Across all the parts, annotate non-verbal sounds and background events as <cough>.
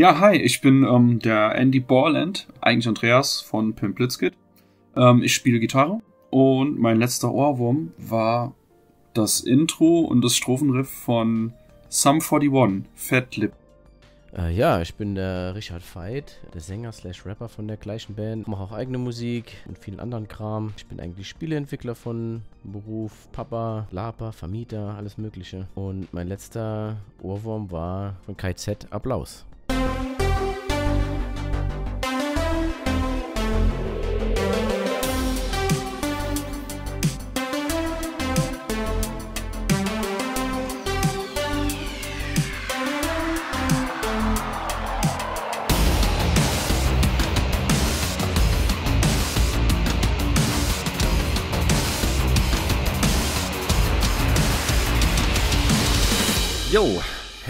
Ja, hi, ich bin ähm, der Andy Borland, eigentlich Andreas von Pimp Blitzkit. Ähm, ich spiele Gitarre und mein letzter Ohrwurm war das Intro und das Strophenriff von Sum 41, Fat Lip. Äh, ja, ich bin der Richard Veit, der Sänger slash Rapper von der gleichen Band. Mache auch eigene Musik und vielen anderen Kram. Ich bin eigentlich Spieleentwickler von Beruf, Papa, Laper, Vermieter, alles mögliche. Und mein letzter Ohrwurm war von KZ Applaus.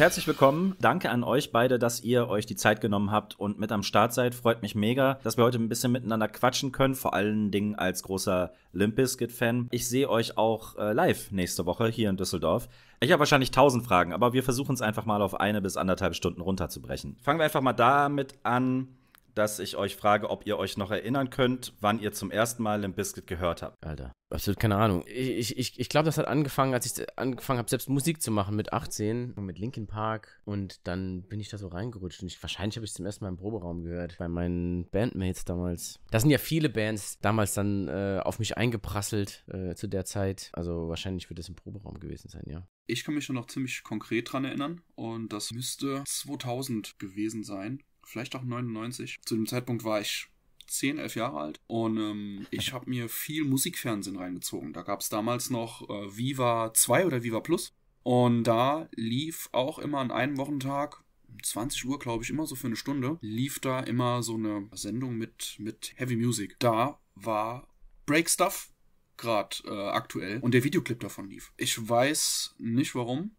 herzlich willkommen. Danke an euch beide, dass ihr euch die Zeit genommen habt und mit am Start seid. Freut mich mega, dass wir heute ein bisschen miteinander quatschen können, vor allen Dingen als großer Limp Bizkit-Fan. Ich sehe euch auch äh, live nächste Woche hier in Düsseldorf. Ich habe wahrscheinlich tausend Fragen, aber wir versuchen es einfach mal auf eine bis anderthalb Stunden runterzubrechen. Fangen wir einfach mal damit an, dass ich euch frage, ob ihr euch noch erinnern könnt, wann ihr zum ersten Mal Limp Biscuit gehört habt. Alter, absolut keine Ahnung. Ich, ich, ich glaube, das hat angefangen, als ich angefangen habe, selbst Musik zu machen mit 18, und mit Linkin Park und dann bin ich da so reingerutscht und ich, wahrscheinlich habe ich es zum ersten Mal im Proberaum gehört, bei meinen Bandmates damals. Da sind ja viele Bands damals dann äh, auf mich eingeprasselt äh, zu der Zeit, also wahrscheinlich wird es im Proberaum gewesen sein, ja. Ich kann mich schon noch ziemlich konkret dran erinnern und das müsste 2000 gewesen sein vielleicht auch 99. Zu dem Zeitpunkt war ich 10, 11 Jahre alt und ähm, ich mhm. habe mir viel Musikfernsehen reingezogen. Da gab es damals noch äh, Viva 2 oder Viva Plus und da lief auch immer an einem Wochentag 20 Uhr, glaube ich, immer so für eine Stunde, lief da immer so eine Sendung mit, mit Heavy Music. Da war Break Stuff gerade äh, aktuell und der Videoclip davon lief. Ich weiß nicht warum,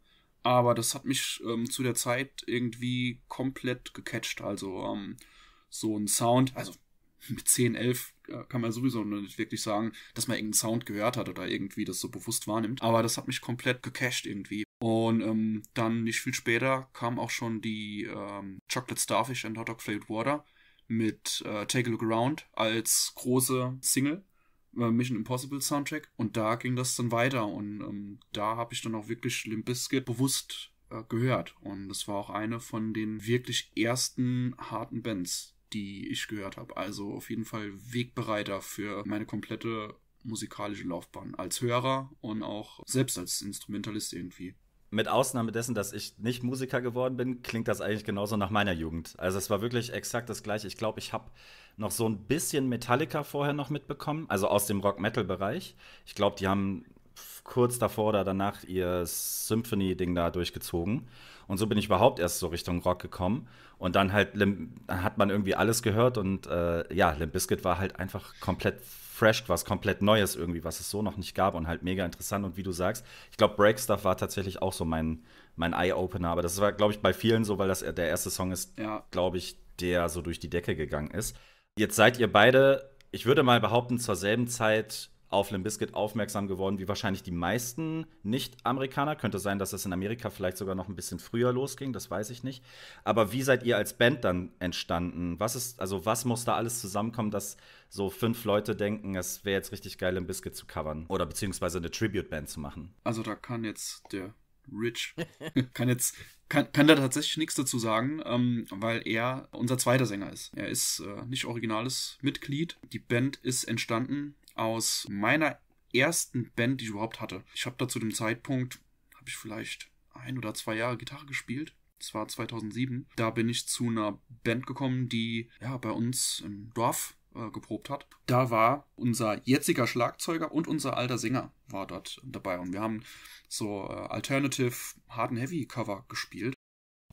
aber das hat mich ähm, zu der Zeit irgendwie komplett gecatcht. Also ähm, so ein Sound, also mit 10, 11 äh, kann man sowieso nicht wirklich sagen, dass man irgendeinen Sound gehört hat oder irgendwie das so bewusst wahrnimmt. Aber das hat mich komplett gecached irgendwie. Und ähm, dann nicht viel später kam auch schon die ähm, Chocolate Starfish and Hot Dog Flavored Water mit äh, Take a Look Around als große Single. Äh, Mission Impossible Soundtrack und da ging das dann weiter und ähm, da habe ich dann auch wirklich Limp Bizkit bewusst äh, gehört und das war auch eine von den wirklich ersten harten Bands, die ich gehört habe. Also auf jeden Fall Wegbereiter für meine komplette musikalische Laufbahn als Hörer und auch selbst als Instrumentalist irgendwie mit Ausnahme dessen, dass ich nicht Musiker geworden bin, klingt das eigentlich genauso nach meiner Jugend. Also es war wirklich exakt das gleiche. Ich glaube, ich habe noch so ein bisschen Metallica vorher noch mitbekommen, also aus dem Rock-Metal-Bereich. Ich glaube, die haben kurz davor oder danach ihr Symphony-Ding da durchgezogen. Und so bin ich überhaupt erst so Richtung Rock gekommen. Und dann halt hat man irgendwie alles gehört und äh, ja, Limp Bizkit war halt einfach komplett fresh, was komplett Neues irgendwie, was es so noch nicht gab und halt mega interessant. Und wie du sagst, ich glaube, Break Stuff war tatsächlich auch so mein, mein Eye-Opener. Aber das war, glaube ich, bei vielen so, weil das der erste Song ist, ja. glaube ich, der so durch die Decke gegangen ist. Jetzt seid ihr beide, ich würde mal behaupten, zur selben Zeit auf Limp Bizkit aufmerksam geworden, wie wahrscheinlich die meisten Nicht-Amerikaner. Könnte sein, dass es in Amerika vielleicht sogar noch ein bisschen früher losging, das weiß ich nicht. Aber wie seid ihr als Band dann entstanden? Was ist, also was muss da alles zusammenkommen, dass so fünf Leute denken, es wäre jetzt richtig geil, Limp Bizkit zu covern oder beziehungsweise eine Tribute-Band zu machen? Also da kann jetzt der Rich <laughs> kann jetzt kann, kann da tatsächlich nichts dazu sagen, ähm, weil er unser zweiter Sänger ist. Er ist äh, nicht originales Mitglied. Die Band ist entstanden aus meiner ersten Band, die ich überhaupt hatte. Ich habe da zu dem Zeitpunkt, habe ich vielleicht ein oder zwei Jahre Gitarre gespielt. Das war 2007. Da bin ich zu einer Band gekommen, die ja bei uns im Dorf äh, geprobt hat. Da war unser jetziger Schlagzeuger und unser alter Sänger war dort dabei und wir haben so äh, Alternative Hard and Heavy Cover gespielt.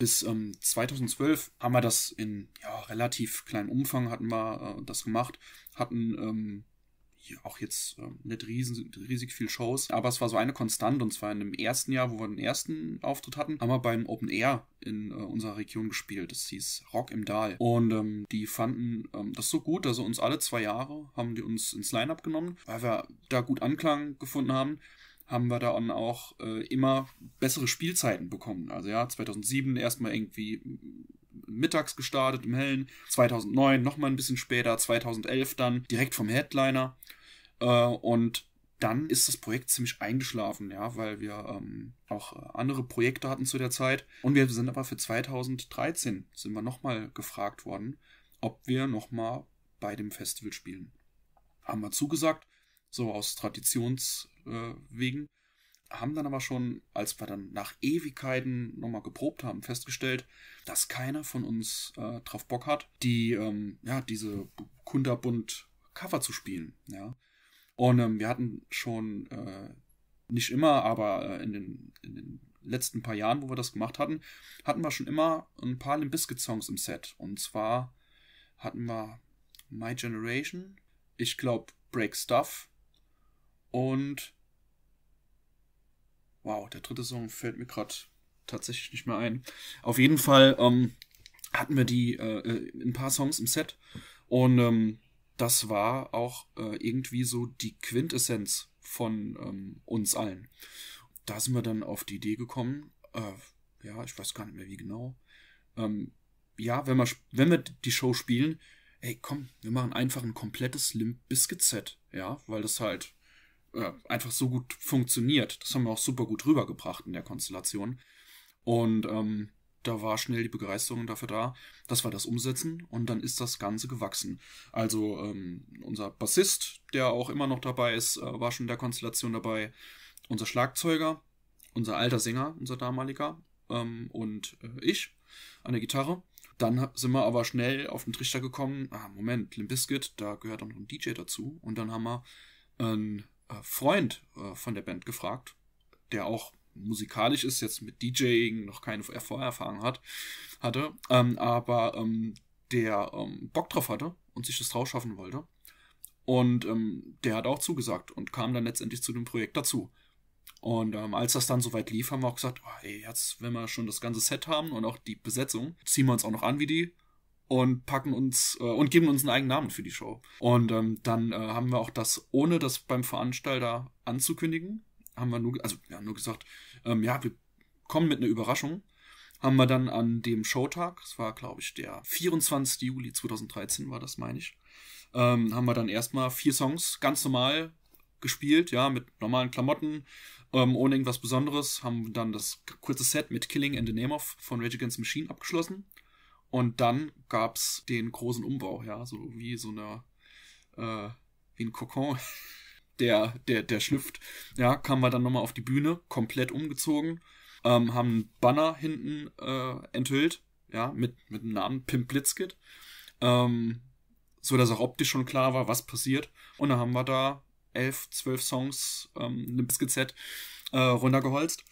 Bis ähm, 2012 haben wir das in ja, relativ kleinem Umfang hatten wir äh, das gemacht, hatten ähm, auch jetzt ähm, nicht riesen, riesig viel Shows, aber es war so eine Konstante und zwar in dem ersten Jahr, wo wir den ersten Auftritt hatten, haben wir beim Open Air in äh, unserer Region gespielt. Das hieß Rock im Dahl und ähm, die fanden ähm, das so gut, also uns alle zwei Jahre haben die uns ins Line-Up genommen, weil wir da gut Anklang gefunden haben haben wir dann auch äh, immer bessere Spielzeiten bekommen. Also ja, 2007 erstmal irgendwie mittags gestartet im Hellen, 2009 nochmal ein bisschen später, 2011 dann direkt vom Headliner äh, und dann ist das Projekt ziemlich eingeschlafen, ja, weil wir ähm, auch äh, andere Projekte hatten zu der Zeit. Und wir sind aber für 2013 sind wir nochmal gefragt worden, ob wir nochmal bei dem Festival spielen. Haben wir zugesagt, so aus Traditionswegen. Äh, haben dann aber schon, als wir dann nach Ewigkeiten nochmal geprobt haben, festgestellt, dass keiner von uns äh, drauf Bock hat, die, ähm, ja, diese kunderbund Cover zu spielen, ja. Und ähm, wir hatten schon, äh, nicht immer, aber äh, in, den, in den letzten paar Jahren, wo wir das gemacht hatten, hatten wir schon immer ein paar Limp Bizkit-Songs im Set. Und zwar hatten wir My Generation, ich glaube Break Stuff und wow, der dritte Song fällt mir gerade tatsächlich nicht mehr ein. Auf jeden Fall ähm, hatten wir die äh, äh ein paar Songs im Set und ähm, das war auch äh, irgendwie so die Quintessenz von ähm, uns allen. Da sind wir dann auf die Idee gekommen, äh, ja, ich weiß gar nicht mehr wie genau. Ähm, ja, wenn wir, wenn wir die Show spielen, ey, komm, wir machen einfach ein komplettes Limp Biscuit Set, ja, weil das halt äh, einfach so gut funktioniert. Das haben wir auch super gut rübergebracht in der Konstellation. Und ähm, da war schnell die Begeisterung dafür da, dass wir das umsetzen und dann ist das Ganze gewachsen. Also ähm, unser Bassist, der auch immer noch dabei ist, äh, war schon in der Konstellation dabei, unser Schlagzeuger, unser alter Sänger, unser damaliger ähm, und äh, ich an der Gitarre. Dann sind wir aber schnell auf den Trichter gekommen, ah, Moment, Limp Bizkit, da gehört auch noch ein DJ dazu. Und dann haben wir einen äh, Freund äh, von der Band gefragt, der auch musikalisch ist, jetzt mit DJing noch keine Vorerfahrung hat, hatte, ähm, aber ähm, der ähm, Bock drauf hatte und sich das drauf schaffen wollte. Und ähm, der hat auch zugesagt und kam dann letztendlich zu dem Projekt dazu. Und ähm, als das dann soweit lief, haben wir auch gesagt, oh, ey, jetzt, wenn wir schon das ganze Set haben und auch die Besetzung, ziehen wir uns auch noch an wie die und packen uns äh, und geben uns einen eigenen Namen für die Show. Und ähm, dann äh, haben wir auch das, ohne das beim Veranstalter anzukündigen, haben wir nur, also ja, nur gesagt, ähm, ja, wir kommen mit einer Überraschung. Haben wir dann an dem Showtag, es war glaube ich der 24. Juli 2013 war das, meine ich, ähm, haben wir dann erstmal vier Songs ganz normal gespielt, ja, mit normalen Klamotten, ähm, ohne irgendwas Besonderes, haben dann das kurze Set mit Killing and the Name of von Rage Against the Machine abgeschlossen. Und dann gab es den großen Umbau, ja, so wie so eine, äh, wie ein Kokon. <laughs> der, der, der schlüpft. Ja, kamen wir dann nochmal auf die Bühne, komplett umgezogen, ähm, haben einen Banner hinten äh, enthüllt, ja, mit, mit dem Namen Pimp Blitzkit. Ähm, so dass auch optisch schon klar war, was passiert. Und dann haben wir da elf, zwölf Songs, ähm, Limp Bizkit äh, runtergeholzt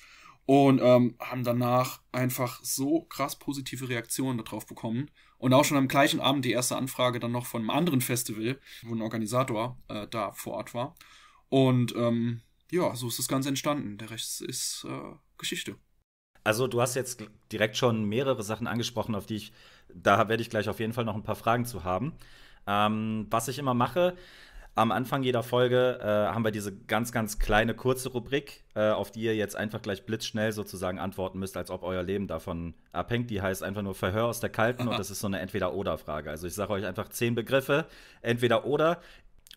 und ähm, haben danach einfach so krass positive Reaktionen darauf bekommen. Und auch schon am gleichen Abend die erste Anfrage dann noch von einem anderen Festival, wo ein Organisator äh, da vor Ort war. Und ähm, ja, so ist das Ganze entstanden. Der Rest ist äh, Geschichte. Also du hast jetzt direkt schon mehrere Sachen angesprochen, auf die ich, da werde ich gleich auf jeden Fall noch ein paar Fragen zu haben. Ähm, was ich immer mache, am Anfang jeder Folge äh, haben wir diese ganz, ganz kleine, kurze Rubrik, äh, auf die ihr jetzt einfach gleich blitzschnell sozusagen antworten müsst, als ob euer Leben davon abhängt. Die heißt einfach nur Verhör aus der Kalten und das ist so eine Entweder-Oder-Frage. Also ich sage euch einfach zehn Begriffe, entweder oder.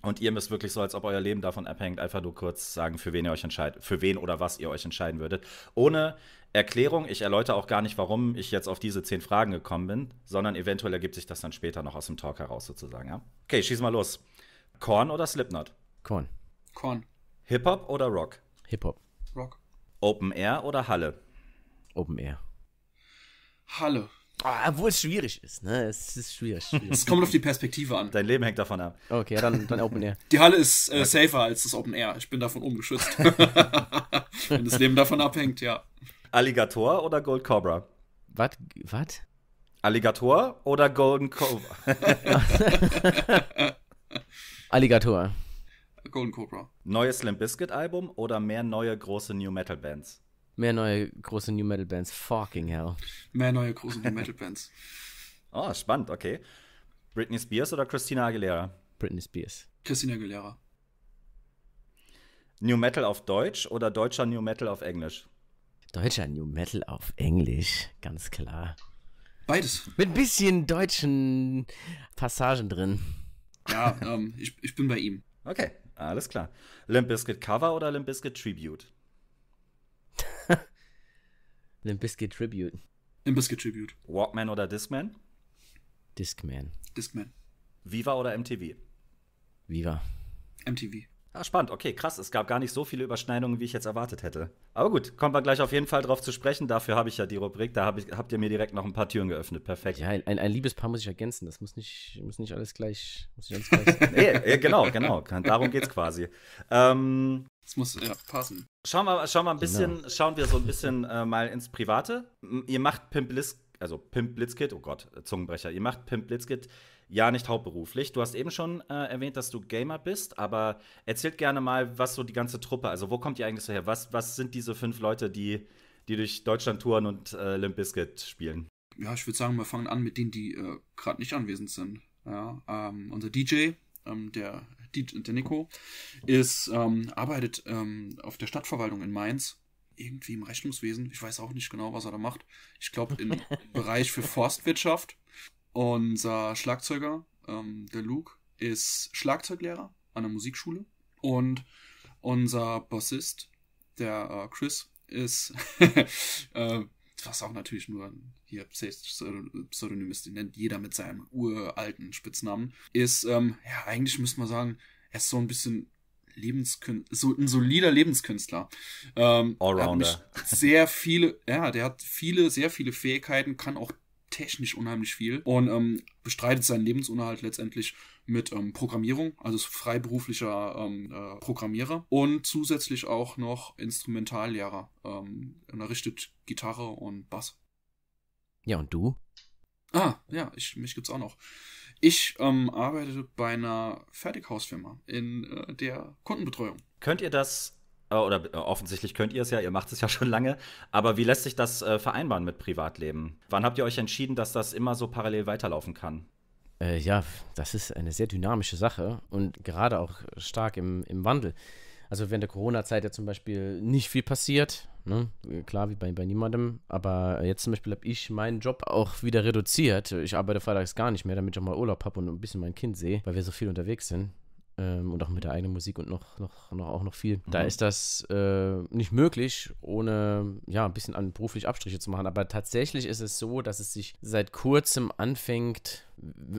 Und ihr müsst wirklich so, als ob euer Leben davon abhängt, einfach nur kurz sagen, für wen ihr euch entscheidet, für wen oder was ihr euch entscheiden würdet. Ohne Erklärung. Ich erläutere auch gar nicht, warum ich jetzt auf diese zehn Fragen gekommen bin, sondern eventuell ergibt sich das dann später noch aus dem Talk heraus sozusagen. Ja? Okay, schieß mal los. Korn oder Slipknot? Korn. Korn. Hip-Hop oder Rock? Hip-Hop. Rock. Open Air oder Halle? Open Air. Halle. Ah, obwohl es schwierig ist, ne? Es ist schwierig. Es kommt auf die Perspektive an. Dein Leben hängt davon ab. Okay, dann, dann Open Air. Die Halle ist äh, safer als das Open Air. Ich bin davon ungeschützt. <laughs> Wenn das Leben davon abhängt, ja. Alligator oder Gold Cobra? Was? Was? Alligator oder Golden Cobra? <laughs> <laughs> Alligator. Golden Cobra. Neues Limp Bizkit Album oder mehr neue große New Metal Bands? Mehr neue große New Metal Bands. Fucking hell. Mehr neue große New Metal Bands. oh, <laughs> spannend, okay. Britney Spears oder Christina Aguilera? Britney Spears. Christina Aguilera. New Metal auf Deutsch oder deutscher New Metal auf Englisch? Deutscher New Metal auf Englisch, ganz klar. Beides. Mit ein bisschen deutschen Passagen drin. Ja, ähm, ich, ich bin bei ihm. Okay, alles klar. Limp Bizkit Cover oder Limp Bizkit Tribute? <laughs> Limp Bizkit Tribute. Limp Bizkit Tribute. Walkman oder Discman? Discman. Discman. Viva oder MTV? Viva. MTV. Ah, spannend. Okay, krass. Es gab gar nicht so viele Überschneidungen, wie ich jetzt erwartet hätte. Aber gut, kommen wir gleich auf jeden Fall drauf zu sprechen. Dafür habe ich ja die Rubrik. Da hab ich, habt ihr mir direkt noch ein paar Türen geöffnet. Perfekt. Ja, ein, ein Liebespaar muss ich ergänzen. Das muss nicht, muss nicht alles gleich. Muss nicht alles <laughs> gleich nee, genau, genau. Darum geht es quasi. Ähm, es muss ja, passen. Schauen wir, schauen wir ein genau. bisschen, genau. schauen wir so ein bisschen äh, mal ins Private. Ihr macht Pimplisk also Pimp Blitzkit, oh Gott, Zungenbrecher, ihr macht Pimp Blitzkit ja nicht hauptberuflich. Du hast eben schon äh, erwähnt, dass du Gamer bist, aber erzählt gerne mal, was so die ganze Truppe, also wo kommt ihr eigentlich so her? Was, was sind diese fünf Leute, die, die durch Deutschland touren und äh, Limp Bizkit spielen? Ja, ich würde sagen, wir fangen an mit denen, die äh, gerade nicht anwesend sind. Ja, ähm, unser DJ, ähm, der, der Nico, ist, ähm, arbeitet ähm, auf der Stadtverwaltung in Mainz irgendwie im Rechnungswesen. Ich weiß auch nicht genau, was er da macht. Ich glaube, im <laughs> Bereich für Forstwirtschaft. Unser äh, Schlagzeuger, ähm, der Luke, ist Schlagzeuglehrer an der Musikschule. Und unser Bassist, der äh, Chris, ist, <laughs> äh, was auch natürlich nur hier Pseudonym ist, den nennt jeder mit seinem uralten Spitznamen, ist, ähm, ja, eigentlich müsste man sagen, er ist so ein bisschen Lebenskün so ein solider Lebenskünstler. Ähm, Allrounder. Sehr viele, ja, der hat viele, sehr viele Fähigkeiten, kann auch technisch unheimlich viel und ähm, bestreitet seinen Lebensunterhalt letztendlich mit ähm, Programmierung, also freiberuflicher ähm, äh, Programmierer und zusätzlich auch noch Instrumentallehrer. Ähm, und errichtet Gitarre und Bass. Ja, und du? Ah, ja, ich, mich gibt's auch noch. Ich ähm, arbeite bei einer Fertighausfirma in äh, der Kundenbetreuung. Könnt ihr das äh, oder äh, offensichtlich könnt ihr es ja, ihr macht es ja <laughs> schon lange, aber wie lässt sich das äh, vereinbaren mit Privatleben? Wann habt ihr euch entschieden, dass das immer so parallel weiterlaufen kann? Äh, ja, das ist eine sehr dynamische Sache und gerade auch stark im, im Wandel. Also während der Corona-Zeit ja zum Beispiel nicht viel passiert. Ne? Äh, klar, wie bei, bei niemandem. Aber jetzt zum Beispiel habe ich meinen Job auch wieder reduziert. Ich arbeite freitags gar nicht mehr, damit ich auch mal Urlaub habe und ein bisschen mein Kind sehe, weil wir so viel unterwegs sind ähm, und auch mit der eigenen Musik und noch, noch, noch auch noch viel. Mhm. Da ist das äh, nicht möglich, ohne ja, ein bisschen an beruflich Abstriche zu machen. Aber tatsächlich ist es so, dass es sich seit kurzem anfängt,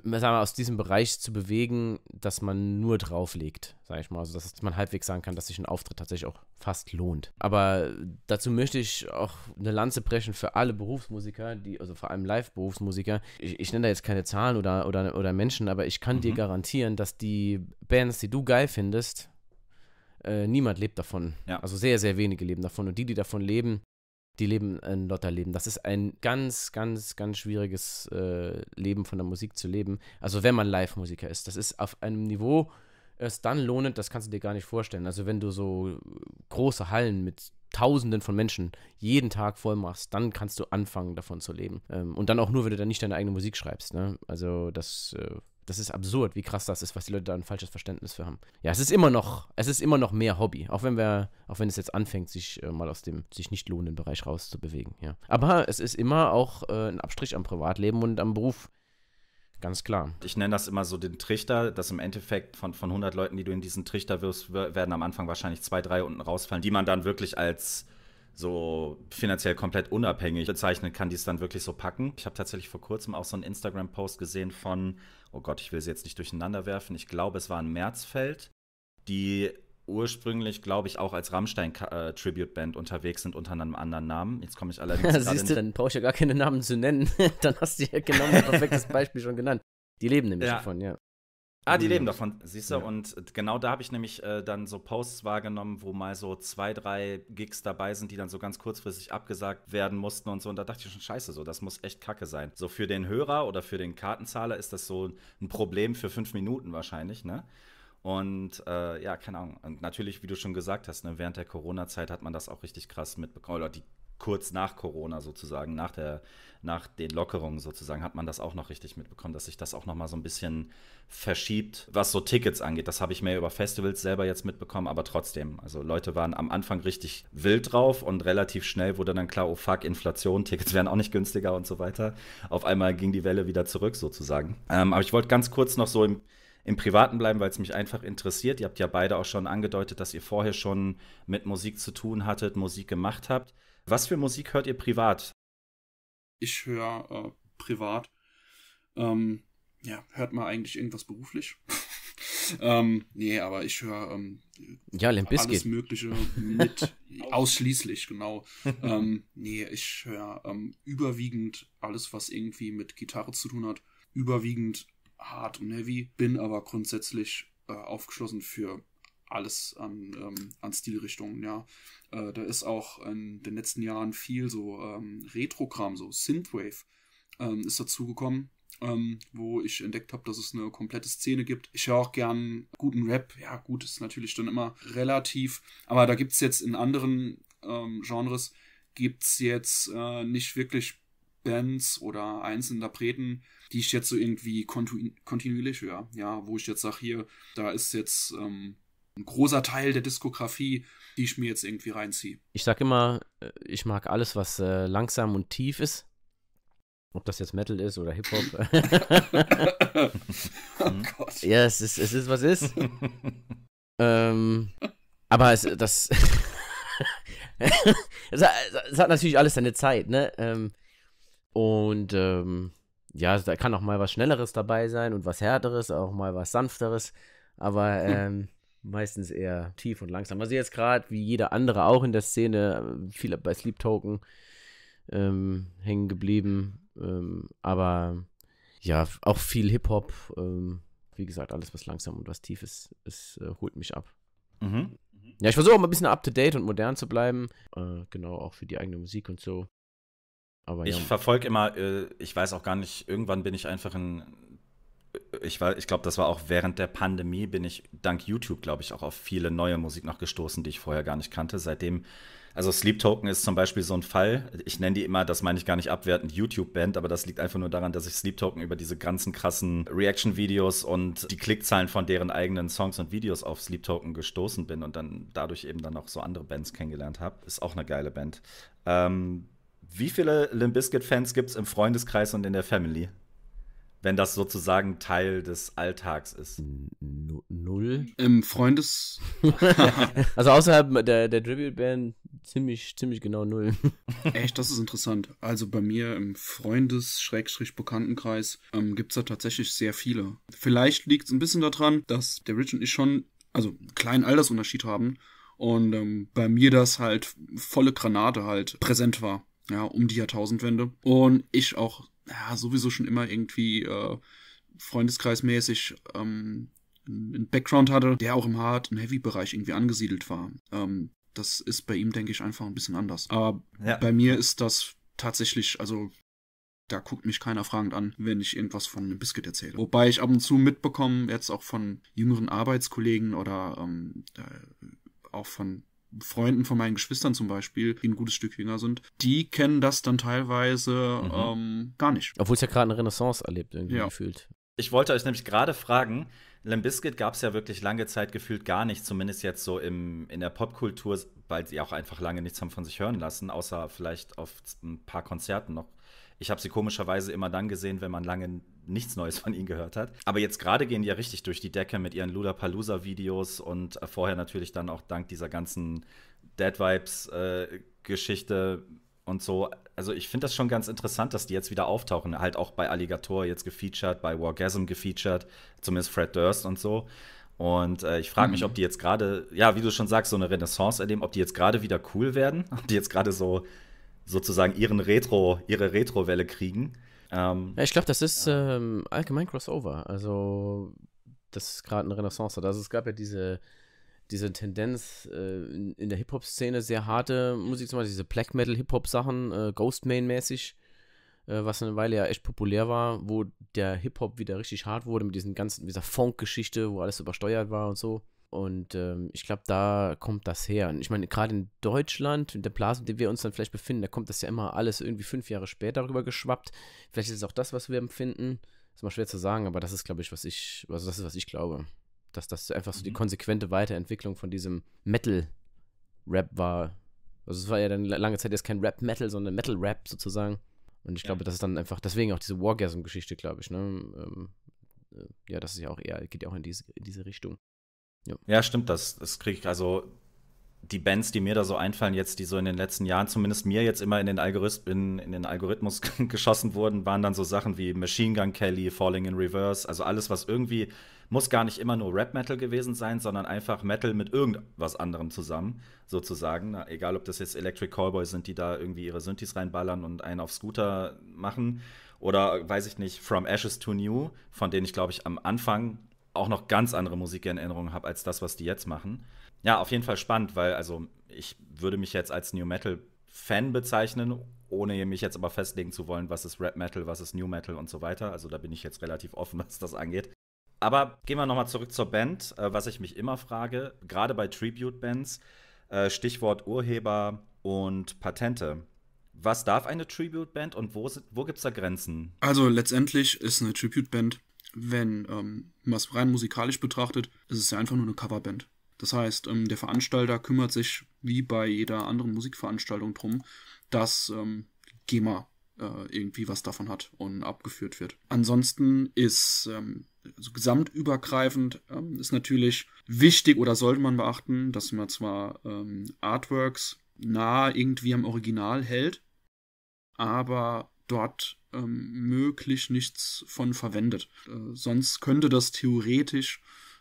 sagen wir, aus diesem Bereich zu bewegen, dass man nur drauflegt, sage ich mal. Also, dass man halbwegs sagen kann, dass sich ein Auftritt tatsächlich auch fast lohnt. Aber dazu möchte ich auch eine Lanze brechen für alle Berufsmusiker, die, also vor allem Live-Berufsmusiker. Ich, ich, nenne da jetzt keine Zahlen oder, oder, oder Menschen, aber ich kann mhm. dir garantieren, dass die Bands, die du geil findest, äh, niemand lebt davon. Ja. Also sehr, sehr wenige leben davon. Und die, die davon leben, die leben ein Lotterleben. Das ist ein ganz, ganz, ganz schwieriges äh, Leben von der Musik zu leben. Also wenn man Live-Musiker ist, das ist auf einem Niveau erst dann lohnend, das kannst du dir gar nicht vorstellen. Also wenn du so große Hallen mit Tausenden von Menschen jeden Tag voll machst, dann kannst du anfangen, davon zu leben. Ähm, und dann auch nur, wenn du dann nicht deine eigene Musik schreibst. Ne? Also das äh, das ist absurd, wie krass das ist, was die Leute da ein falsches Verständnis für haben. Ja, es ist immer noch, es ist immer noch mehr Hobby, auch wenn wir, auch wenn es jetzt anfängt, sich äh, mal aus dem sich nicht lohnenden Bereich rauszubewegen, ja. Aber es ist immer auch äh, ein Abstrich am Privatleben und am Beruf. Ganz klar. Ich nenne das immer so den Trichter, dass im Endeffekt von, von 100 Leuten, die du in diesen Trichter wirst, werden am Anfang wahrscheinlich zwei, drei unten rausfallen, die man dann wirklich als so finanziell komplett unabhängig bezeichnen kann, die es dann wirklich so packen. Ich habe tatsächlich vor kurzem auch so einen Instagram-Post gesehen von oh Gott, ich will sie jetzt nicht durcheinander werfen, ich glaube, es war ein Märzfeld, die ursprünglich, glaube ich, auch als Rammstein-Tribute-Band äh, unterwegs sind unter einem anderen Namen. Jetzt komme ich <laughs> allerdings gerade Siehst du, dann brauche ich ja gar keine Namen zu nennen. <laughs> dann hast du ja genau ein perfektes Beispiel schon genannt. Die leben nämlich ja. davon, ja. Ah, die leben davon, siehst du? Ja. Und genau da habe ich nämlich äh, dann so Posts wahrgenommen, wo mal so zwei, drei Gigs dabei sind, die dann so ganz kurzfristig abgesagt werden mussten und so. Und da dachte ich schon, scheiße, so, das muss echt kacke sein. So für den Hörer oder für den Kartenzahler ist das so ein Problem für fünf Minuten wahrscheinlich, ne? Und äh, ja, keine Ahnung. Und natürlich, wie du schon gesagt hast, ne, während der Corona-Zeit hat man das auch richtig krass mitbekommen. Oder die kurz nach Corona sozusagen, nach, der, nach den Lockerungen sozusagen, hat man das auch noch richtig mitbekommen, dass sich das auch noch mal so ein bisschen verschiebt, was so Tickets angeht. Das habe ich mehr über Festivals selber jetzt mitbekommen, aber trotzdem. Also Leute waren am Anfang richtig wild drauf und relativ schnell wurde dann klar, oh fuck, Inflation, Tickets werden auch nicht günstiger und so weiter. Auf einmal ging die Welle wieder zurück sozusagen. Ähm, aber ich wollte ganz kurz noch so im im Privaten bleiben, weil es mich einfach interessiert. Ihr habt ja beide auch schon angedeutet, dass ihr vorher schon mit Musik zu tun hattet, Musik gemacht habt. Was für Musik hört ihr privat? Ich höre äh, privat. Ähm, ja, hört man eigentlich irgendwas beruflich? <laughs> ähm, nee, aber ich höre ähm, ja, alles Mögliche mit, <laughs> ausschließlich, genau. <laughs> ähm, nee, ich höre ähm, überwiegend alles, was irgendwie mit Gitarre zu tun hat. Überwiegend hart und heavy, bin aber grundsätzlich äh, aufgeschlossen für alles an, ähm, an Stilrichtungen, ja. Äh, da ist auch in den letzten Jahren viel so ähm, retro so Synthwave ähm, ist dazugekommen, ähm, wo ich entdeckt habe, dass es eine komplette Szene gibt. Ich höre auch gern guten Rap, ja gut, ist natürlich dann immer relativ, aber da gibt es jetzt in anderen ähm, Genres, gibt es jetzt äh, nicht wirklich Bands oder Einzelinterpreten, die ich jetzt so irgendwie kontinu kontinuierlich höre. Ja, wo ich jetzt sage, hier, da ist jetzt ähm, ein großer Teil der Diskografie, die ich mir jetzt irgendwie reinziehe. Ich sag immer, äh, ich mag alles, was äh, langsam und tief ist. Ob das jetzt Metal ist oder Hip-Hop. <laughs> <laughs> oh Gott. Ja, es ist, es ist was ist. <laughs> ähm, aber es, das. es, hat, es, hat, natürlich alles seine Zeit, ne? Ähm, und ähm, ja, also da kann auch mal was Schnelleres dabei sein und was Härteres, auch mal was Sanfteres. Aber ähm, meistens eher tief und langsam. Also jetzt gerade, wie jeder andere auch in der Szene, äh, viel bei Sleep Token ähm, hängen geblieben. Ähm, aber ja, auch viel Hip-Hop. Ähm, wie gesagt, alles, was langsam und was tief ist, es äh, holt mich ab. Mhm. Ja, ich versuche auch mal ein bisschen up-to-date und modern zu bleiben. Äh, genau, auch für die eigene Musik und so. Aber ich verfolge immer, äh, ich weiß auch gar nicht, irgendwann bin ich einfach in ich war, ich glaube, das war auch während der Pandemie, bin ich dank YouTube, glaube ich, auch auf viele neue Musik noch gestoßen, die ich vorher gar nicht kannte. Seitdem, also Sleep Token ist zum Beispiel so ein Fall. Ich nenne die immer, das meine ich gar nicht abwertend, YouTube-Band, aber das liegt einfach nur daran, dass ich Sleep Token über diese ganzen krassen Reaction-Videos und die Klickzahlen von deren eigenen Songs und Videos auf Sleep Token gestoßen bin und dann dadurch eben dann auch so andere Bands kennengelernt habe. Ist auch eine geile Band. Ähm, wie viele limbiskit fans gibt es im Freundeskreis und in der Family? wenn das sozusagen Teil des Alltags ist. N null? Im Freundes. <laughs> also außerhalb der, der Tribute-Band ziemlich, ziemlich genau null. Echt, das ist interessant. Also bei mir im Freundes-Bekanntenkreis ähm, gibt es da tatsächlich sehr viele. Vielleicht liegt es ein bisschen daran, dass der Rich und ich schon, also einen kleinen Altersunterschied haben. Und ähm, bei mir das halt volle Granate halt präsent war. Ja, um die Jahrtausendwende. Und ich auch ja, sowieso schon immer irgendwie äh, freundeskreismäßig ähm, einen Background hatte, der auch im Hard- und Heavy-Bereich irgendwie angesiedelt war. Ähm, das ist bei ihm, denke ich, einfach ein bisschen anders. Aber ja. bei mir ist das tatsächlich, also da guckt mich keiner fragend an, wenn ich irgendwas von einem Biscuit erzähle. Wobei ich ab und zu mitbekomme, jetzt auch von jüngeren Arbeitskollegen oder ähm, äh, auch von Freunden von meinen Geschwistern zum Beispiel, die ein gutes Stück jünger sind, die kennen das dann teilweise mhm. ähm, gar nicht. Obwohl es ja gerade eine Renaissance erlebt, irgendwie ja. gefühlt. Ich wollte euch nämlich gerade fragen, Limbiskit gab es ja wirklich lange Zeit gefühlt gar nicht, zumindest jetzt so im, in der Popkultur, weil sie auch einfach lange nichts haben von sich hören lassen, außer vielleicht auf ein paar Konzerten noch ich habe sie komischerweise immer dann gesehen, wenn man lange nichts Neues von ihnen gehört hat. Aber jetzt gerade gehen die ja richtig durch die Decke mit ihren Ludapalooza-Videos und äh, vorher natürlich dann auch dank dieser ganzen Dead Vibes-Geschichte äh, und so. Also ich finde das schon ganz interessant, dass die jetzt wieder auftauchen. Halt auch bei Alligator jetzt gefeatured, bei Wargasm gefeatured, zumindest Fred Durst und so. Und äh, ich frage mich, mhm. ob die jetzt gerade, ja, wie du schon sagst, so eine Renaissance erleben, ob die jetzt gerade wieder cool werden, ob die jetzt gerade so sozusagen ihren Retro, ihre Retrowelle kriegen. Ähm, ja, ich glaube, das ist ähm, allgemein Crossover. Also, das ist gerade eine Renaissance Also, es gab ja diese, diese Tendenz äh, in, in, der Hip-Hop-Szene, sehr harte Musik, zum Beispiel diese Black Metal-Hip-Hop-Sachen, äh, main mäßig äh, was eine Weile ja echt populär war, wo der Hip-Hop wieder richtig hart wurde mit diesen ganzen, dieser Funk-Geschichte, wo alles übersteuert war und so. Und ähm, ich glaube, da kommt das her. ich meine, gerade in Deutschland, in der Blase, in der wir uns dann vielleicht befinden, da kommt das ja immer alles irgendwie fünf Jahre später rüber geschwappt. Vielleicht ist es auch das, was wir empfinden. Ist mal schwer zu sagen, aber das ist, glaube ich, was ich, also das ist, was ich glaube. Dass das einfach so mhm. die konsequente Weiterentwicklung von diesem Metal-Rap war. Also es war ja dann lange Zeit jetzt kein Rap-Metal, sondern Metal-Rap sozusagen. Und ich ja. glaube, das ist dann einfach, deswegen auch diese Wargasm-Geschichte, glaube ich, ne? Ähm, äh, ja, das ist ja auch eher, geht ja auch in diese, in diese Richtung. Ja, ja stimmt, das, das kriege ich, also die Bands, die mir da so einfallen, jetzt, die so in den letzten Jahren, zumindest mir jetzt immer in den, Algorith in, in den Algorithmus <laughs> geschossen wurden, waren dann so Sachen wie Machine Gun Kelly, Falling in Reverse, also alles, was irgendwie, muss gar nicht immer nur Rap-Metal gewesen sein, sondern einfach Metal mit irgendwas anderem zusammen, sozusagen. Na, egal, ob das jetzt Electric Callboys sind, die da irgendwie ihre Synthes reinballern und einen auf Scooter machen. Oder weiß ich nicht, From Ashes to New, von denen ich glaube ich am Anfang auch noch ganz andere Musik in Erinnerung habe als das, was die jetzt machen. Ja, auf jeden Fall spannend, weil also ich würde mich jetzt als New Metal Fan bezeichnen, ohne mich jetzt aber festlegen zu wollen, was ist Rap Metal, was ist New Metal und so weiter. Also da bin ich jetzt relativ offen, <laughs> was das angeht. Aber gehen wir nochmal zurück zur Band, äh, was ich mich immer frage, gerade bei Tribute-Bands, äh, Stichwort Urheber und Patente. Was darf eine Tribute-Band und wo, wo gibt es da Grenzen? Also letztendlich ist eine Tribute-Band wenn ähm, man es rein musikalisch betrachtet, ist es ja einfach nur eine Coverband. Das heißt, ähm, der Veranstalter kümmert sich wie bei jeder anderen Musikveranstaltung drum, dass ähm, GEMA äh, irgendwie was davon hat und abgeführt wird. Ansonsten ist ähm, also gesamtübergreifend ähm, ist natürlich wichtig oder sollte man beachten, dass man zwar ähm, Artworks nah irgendwie am Original hält, aber dort ähm, möglich nichts von verwendet. Äh, sonst könnte das theoretisch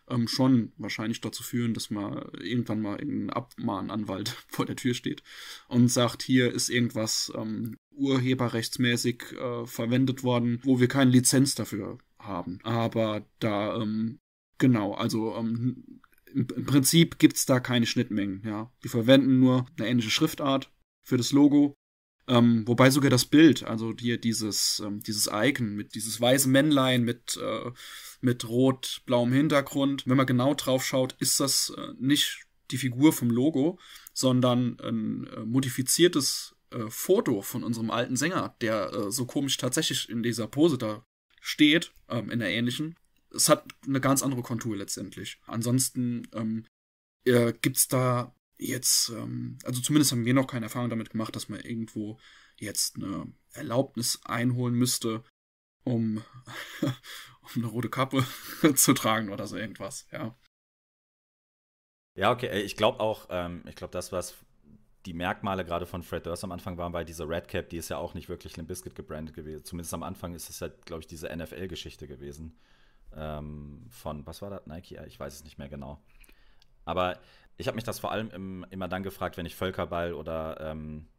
ähm, schon wahrscheinlich dazu führen, dass man irgendwann mal ein Abmahnanwalt <laughs> vor der Tür steht und sagt, hier ist irgendwas ähm, urheberrechtsmäßig äh, verwendet worden, wo wir keine Lizenz dafür haben. Aber da, ähm, genau, also ähm, im, Prinzip gibt es da keine Schnittmengen. Ja. Die verwenden nur eine ähnliche Schriftart für das Logo ähm, wobei sogar das Bild, also hier dieses, ähm, dieses Icon mit dieses weiße Männlein mit, äh, mit rot-blauem Hintergrund, wenn man genau drauf schaut, ist das äh, nicht die Figur vom Logo, sondern ein äh, modifiziertes äh, Foto von unserem alten Sänger, der äh, so komisch tatsächlich in dieser Pose da steht, ähm, in der ähnlichen. Es hat eine ganz andere Kontur letztendlich. Ansonsten ähm, äh, gibt es da jetzt, ähm, also zumindest haben wir noch keine Erfahrung damit gemacht, dass man irgendwo jetzt eine Erlaubnis einholen müsste, um, <laughs> um eine rote Kappe <laughs> zu tragen oder so irgendwas, ja. Ja, okay, ich glaube auch, ähm, ich glaube, das, was die Merkmale gerade von Fred Durst am Anfang waren, weil diese Red Cap, die ist ja auch nicht wirklich ein Biscuit gebrandet gewesen. Zumindest am Anfang ist es ja, halt, glaube ich, diese NFL-Geschichte gewesen. Ähm, von, was war das? Nike? Ich weiß es nicht mehr genau. Aber ich habe mich das vor allem im, immer dann gefragt, wenn ich Völkerball oder ähm,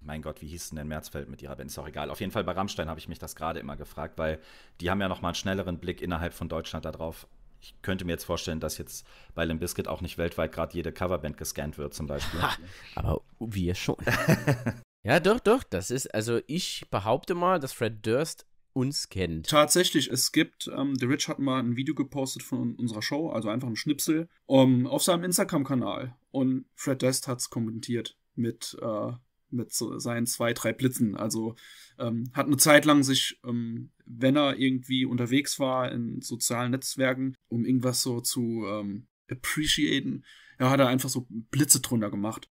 mein Gott, wie hieß denn denn Merzfeld mit ihrer Band? Ist auch egal. Auf jeden Fall bei Rammstein habe ich mich das gerade immer gefragt, weil die haben ja nochmal einen schnelleren Blick innerhalb von Deutschland darauf. Ich könnte mir jetzt vorstellen, dass jetzt bei Limp Biscuit auch nicht weltweit gerade jede Coverband gescannt wird zum Beispiel. Ha, aber wir schon. <laughs> ja, doch, doch. Das ist, also ich behaupte mal, dass Fred Durst uns kennt. Tatsächlich, es gibt, ähm, The Rich hat mal ein Video gepostet von unserer Show, also einfach ein Schnipsel, um, auf seinem Instagram-Kanal. Und Fred Dest hat es kommentiert mit, äh, mit so seinen zwei, drei Blitzen. Also ähm, hat eine Zeit lang sich, ähm, wenn er irgendwie unterwegs war in sozialen Netzwerken, um irgendwas so zu ähm, appreciaten, ja, hat er einfach so Blitze drunter gemacht.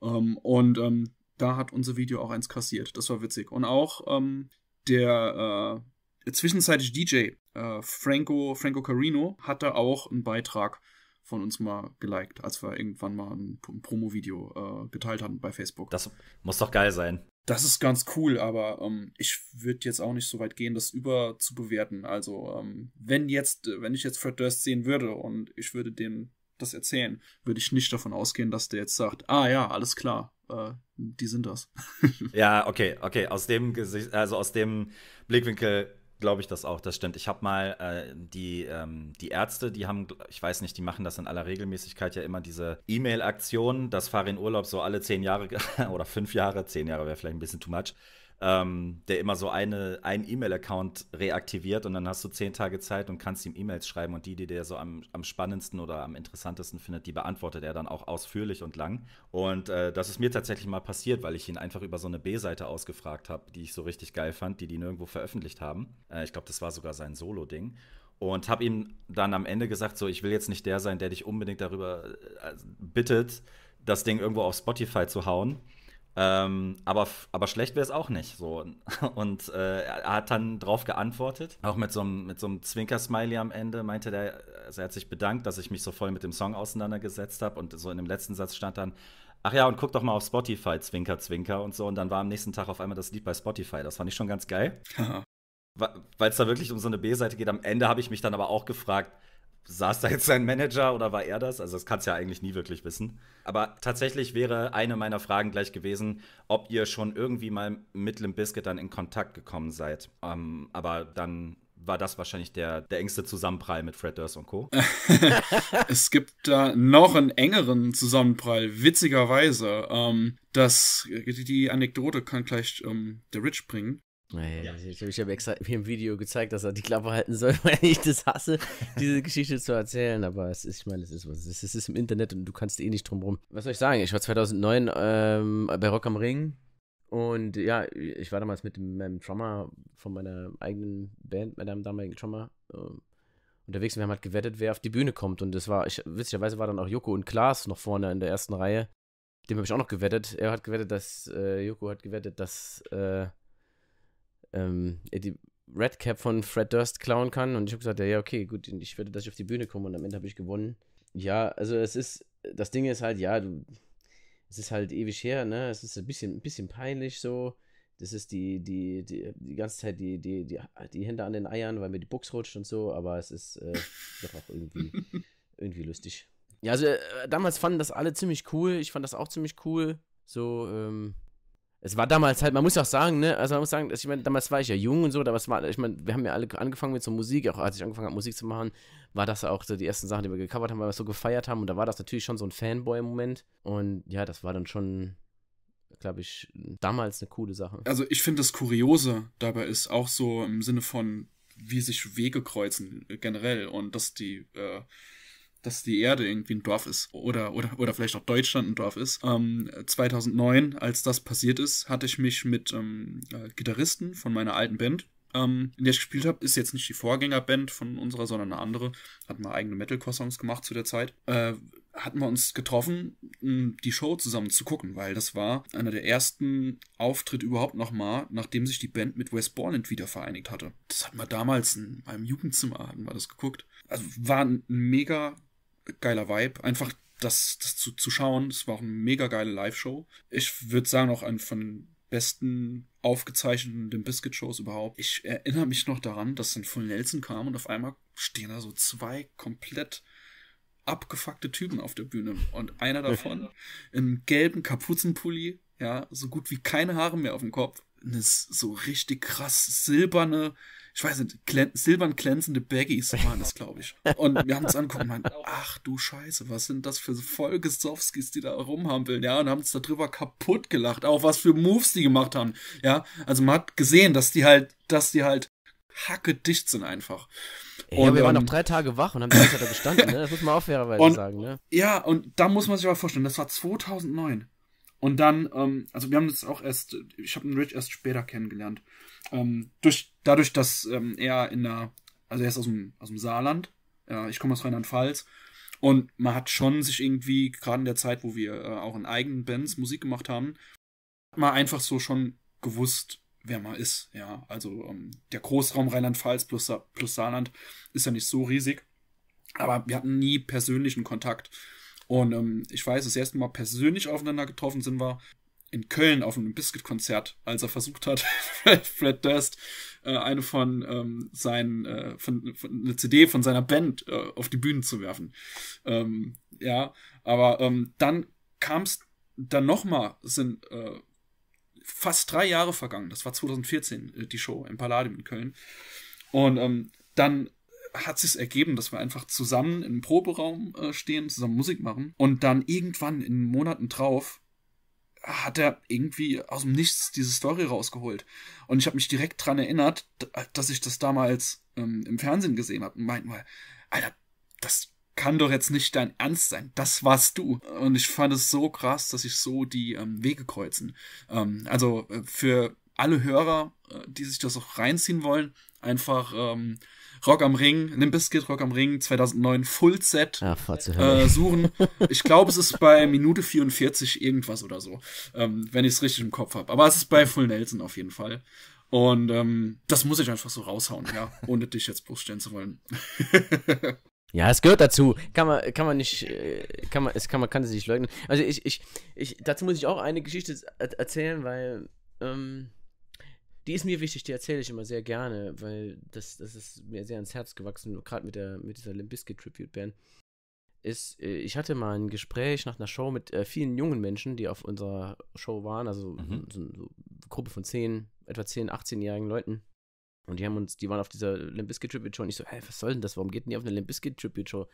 Ähm, und ähm, da hat unser Video auch eins kassiert. Das war witzig. Und auch ähm, der äh, zwischenzeitlich DJ äh, Franco, Franco Carino hatte auch einen Beitrag von uns mal geliked, als wir irgendwann mal ein, ein Promo-Video äh, geteilt hatten bei Facebook. Das muss doch geil sein. Das ist ganz cool, aber ähm, ich würde jetzt auch nicht so weit gehen, das überzubewerten. Also, ähm, wenn jetzt, wenn ich jetzt Fred Durst sehen würde und ich würde dem das erzählen, würde ich nicht davon ausgehen, dass der jetzt sagt, ah ja, alles klar, äh, die sind das. <laughs> ja, okay, okay. Aus dem Gesicht, also aus dem Blickwinkel glaube ich das auch, das stimmt. Ich habe mal äh, die, ähm, die Ärzte, die haben, ich weiß nicht, die machen das in aller Regelmäßigkeit ja immer diese E-Mail-Aktion, dass Fahr in Urlaub so alle zehn Jahre <laughs> oder fünf Jahre, zehn Jahre wäre vielleicht ein bisschen too much, ähm, der immer so eine, einen E-Mail-Account reaktiviert und dann hast du zehn Tage Zeit und kannst ihm E-Mails schreiben und die, die der so am, am spannendsten oder am interessantesten findet, die beantwortet er dann auch ausführlich und lang. Und äh, das ist mir tatsächlich mal passiert, weil ich ihn einfach über so eine B-Seite ausgefragt habe, die ich so richtig geil fand, die die nirgendwo veröffentlicht haben. Äh, ich glaube, das war sogar sein Solo-Ding und habe ihm dann am Ende gesagt, so ich will jetzt nicht der sein, der dich unbedingt darüber äh, bittet, das Ding irgendwo auf Spotify zu hauen, ähm, aber, aber schlecht wäre es auch nicht. So. <laughs> Und äh, er hat dann drauf geantwortet, auch mit so einem, mit so einem Zwinker-Smiley am Ende, meinte der, also er hat sich bedankt, dass ich mich so voll mit dem Song auseinandergesetzt habe. Und so in dem letzten Satz stand dann, ach ja, und guck doch mal auf Spotify, Zwinker, Zwinker und so. Und dann war am nächsten Tag auf einmal das Lied bei Spotify. Das fand ich schon ganz geil. <laughs> Weil es da wirklich um so eine B-Seite geht. Am Ende habe ich mich dann aber auch gefragt, saß da jetzt sein Manager oder war er das? Also das kannst du ja eigentlich nie wirklich wissen. Aber tatsächlich wäre eine meiner Fragen gleich gewesen, ob ihr schon irgendwie mal mit Limp Bizkit dann in Kontakt gekommen seid. Ähm, aber dann war das wahrscheinlich der, der engste Zusammenprall mit Fred Durst und Co. <laughs> <laughs> es gibt da noch einen engeren Zusammenprall, witzigerweise. Ähm, das, die Anekdote kann gleich ähm, der Rich bringen. Naja, ja. ich habe extra mir im Video gezeigt, dass er die Klappe halten soll, <laughs> weil ich das hasse, diese Geschichte zu erzählen. Aber es ist, ich meine, es ist was. Es ist im Internet und du kannst eh nicht drum rum. Was soll ich sagen? Ich war 2009 ähm, bei Rock am Ring und ja, ich war damals mit meinem Drummer von meiner eigenen Band, meinem damaligen Drummer, ähm, unterwegs und wir haben halt gewettet, wer auf die Bühne kommt. Und das war, ich, witzigerweise war dann auch Joko und Klaas noch vorne in der ersten Reihe. Dem habe ich auch noch gewettet. Er hat gewettet, dass, äh, Joko hat gewettet, dass, äh, ähm, äh, die Red Cap von Fred Durst klauen kann. Und ich habe gesagt, ja, okay, gut, ich werde, dass ich auf die Bühne komme und am Ende habe ich gewonnen. Ja, also es ist, das Ding ist halt, ja, du, es ist halt ewig her, ne? Es ist ein bisschen, ein bisschen peinlich so. Das ist die, die, die, die ganze Zeit die, die, die, die Hände an den Eiern, weil mir die Box rutscht und so, aber es ist äh, doch auch irgendwie, <laughs> irgendwie lustig. Ja, also äh, damals fanden das alle ziemlich cool. Ich fand das auch ziemlich cool. So, ähm, es war damals halt, man muss ja auch sagen, ne, also man muss sagen, ich meine, damals war ich ja jung und so, damals war, ich meine, wir haben ja alle angefangen mit so Musik, auch als ich angefangen habe, Musik zu machen, war das auch so die ersten Sachen, die wir gecovert haben, weil wir es so gefeiert haben und da war das natürlich schon so ein Fanboy-Moment und ja, das war dann schon, glaube ich, damals eine coole Sache. Also ich finde das Kuriose dabei ist auch so im Sinne von, wie sich Wege kreuzen äh, generell und dass die, äh, dass die Erde irgendwie ein Dorf ist oder, oder, oder vielleicht auch Deutschland ein Dorf ist. Ähm, 2009, als das passiert ist, hatte ich mich mit ähm, äh, Gitarristen von meiner alten Band, ähm, in der ich gespielt habe, ist jetzt nicht die Vorgängerband von unserer, sondern eine andere. Hatten wir eigene Metalcore-Songs gemacht zu der Zeit. Äh, hatten wir uns getroffen, die Show zusammen zu gucken, weil das war einer der ersten Auftritte überhaupt nochmal, nachdem sich die Band mit Borland wieder vereinigt hatte. Das hatten wir damals in meinem Jugendzimmer, hatten wir das geguckt. Also war ein mega geiler Vibe. Einfach das, das zu, zu schauen. Es war auch eine mega geile Live-Show. Ich würde sagen, auch ein von den besten aufgezeichneten Limp Biscuit Shows überhaupt. Ich erinnere mich noch daran, dass dann Full Nelson kam und auf einmal stehen da so zwei komplett abgefuckte Typen auf der Bühne und einer davon im gelben Kapuzenpulli, ja, so gut wie keine Haare mehr auf dem Kopf, eine so richtig krass silberne ich weiß nicht, glän silbern glänzende Baggies waren das, glaube ich. Und wir haben uns angeguckt und meinten, ach du Scheiße, was sind das für Vollgesowskis, die da rumhampeln, ja, und haben uns darüber kaputt gelacht, auch was für Moves die gemacht haben, ja. Also man hat gesehen, dass die halt, dass die halt hacke dicht sind einfach. Ja, und, wir waren ähm, noch drei Tage wach und haben die ganze Zeit da gestanden, ne? Das muss man auch fairerweise <laughs> und, sagen, ne? Ja, und da muss man sich mal vorstellen, das war 2009. Und dann, ähm, also wir haben das auch erst, ich habe den Rich erst später kennengelernt. Ähm, durch, dadurch, dass ähm, er in der, also er ist aus dem, aus dem Saarland, äh, ich komme aus Rheinland-Pfalz. Und man hat schon sich irgendwie, gerade in der Zeit, wo wir äh, auch in eigenen Bands Musik gemacht haben, hat man einfach so schon gewusst, wer man ist. Ja, also ähm, der Großraum Rheinland-Pfalz plus, plus Saarland ist ja nicht so riesig. Aber wir hatten nie persönlichen Kontakt. Und ähm, ich weiß, das erste Mal persönlich aufeinander getroffen sind wir in Köln auf einem Biscuit-Konzert, als er versucht hat, <laughs> Fred Durst äh, eine von ähm, seinen, äh, von, von, eine CD von seiner Band äh, auf die Bühne zu werfen. Ähm, ja, aber ähm, dann kam es dann nochmal, sind äh, fast drei Jahre vergangen. Das war 2014 äh, die Show im Palladium in Köln. Und ähm, dann hat sich ergeben, dass wir einfach zusammen im Proberaum äh, stehen, zusammen Musik machen und dann irgendwann in Monaten drauf hat er irgendwie aus dem Nichts diese Story rausgeholt. Und ich habe mich direkt dran erinnert, dass ich das damals ähm, im Fernsehen gesehen habe und meinte mal, Alter, das kann doch jetzt nicht dein Ernst sein. Das warst du. Und ich fand es so krass, dass sich so die ähm, Wege kreuzen. Ähm, also äh, für alle Hörer, äh, die sich das auch reinziehen wollen, einfach ähm, Rock am Ring, Limp Bizkit, Rock am Ring 2009 Full Set ah, äh, suchen. <laughs> Ich glaube, es ist bei Minute 44 irgendwas oder so, ähm, wenn ich es richtig im Kopf habe. Aber es ist bei Full Nelson auf jeden Fall. Und ähm, das muss ich einfach so raushauen, ja, ohne dich jetzt bloßstellen zu wollen. <laughs> Ja, es gehört dazu. Kann man, kann man nicht, äh, kann man, es kann man kann es nicht leugnen. Also ich, ich, ich, dazu muss ich auch eine Geschichte äh, erzählen, weil ähm, die ist mir wichtig, die erzähle ich immer sehr gerne, weil das, das ist mir sehr ans Herz gewachsen, gerade mit, mit dieser Limbiskit Tribute Band. Ist, äh, ich hatte mal ein Gespräch nach einer Show mit äh, vielen jungen Menschen, die auf unserer Show waren, also mhm. so, eine Gruppe von 10, etwa 10, 18-jährigen Leuten. Und die haben uns, die waren auf dieser Limbiskit Tribute Show und ich so, hey, was soll denn das? Warum geht denn die auf eine Limbiskit Tribute Show?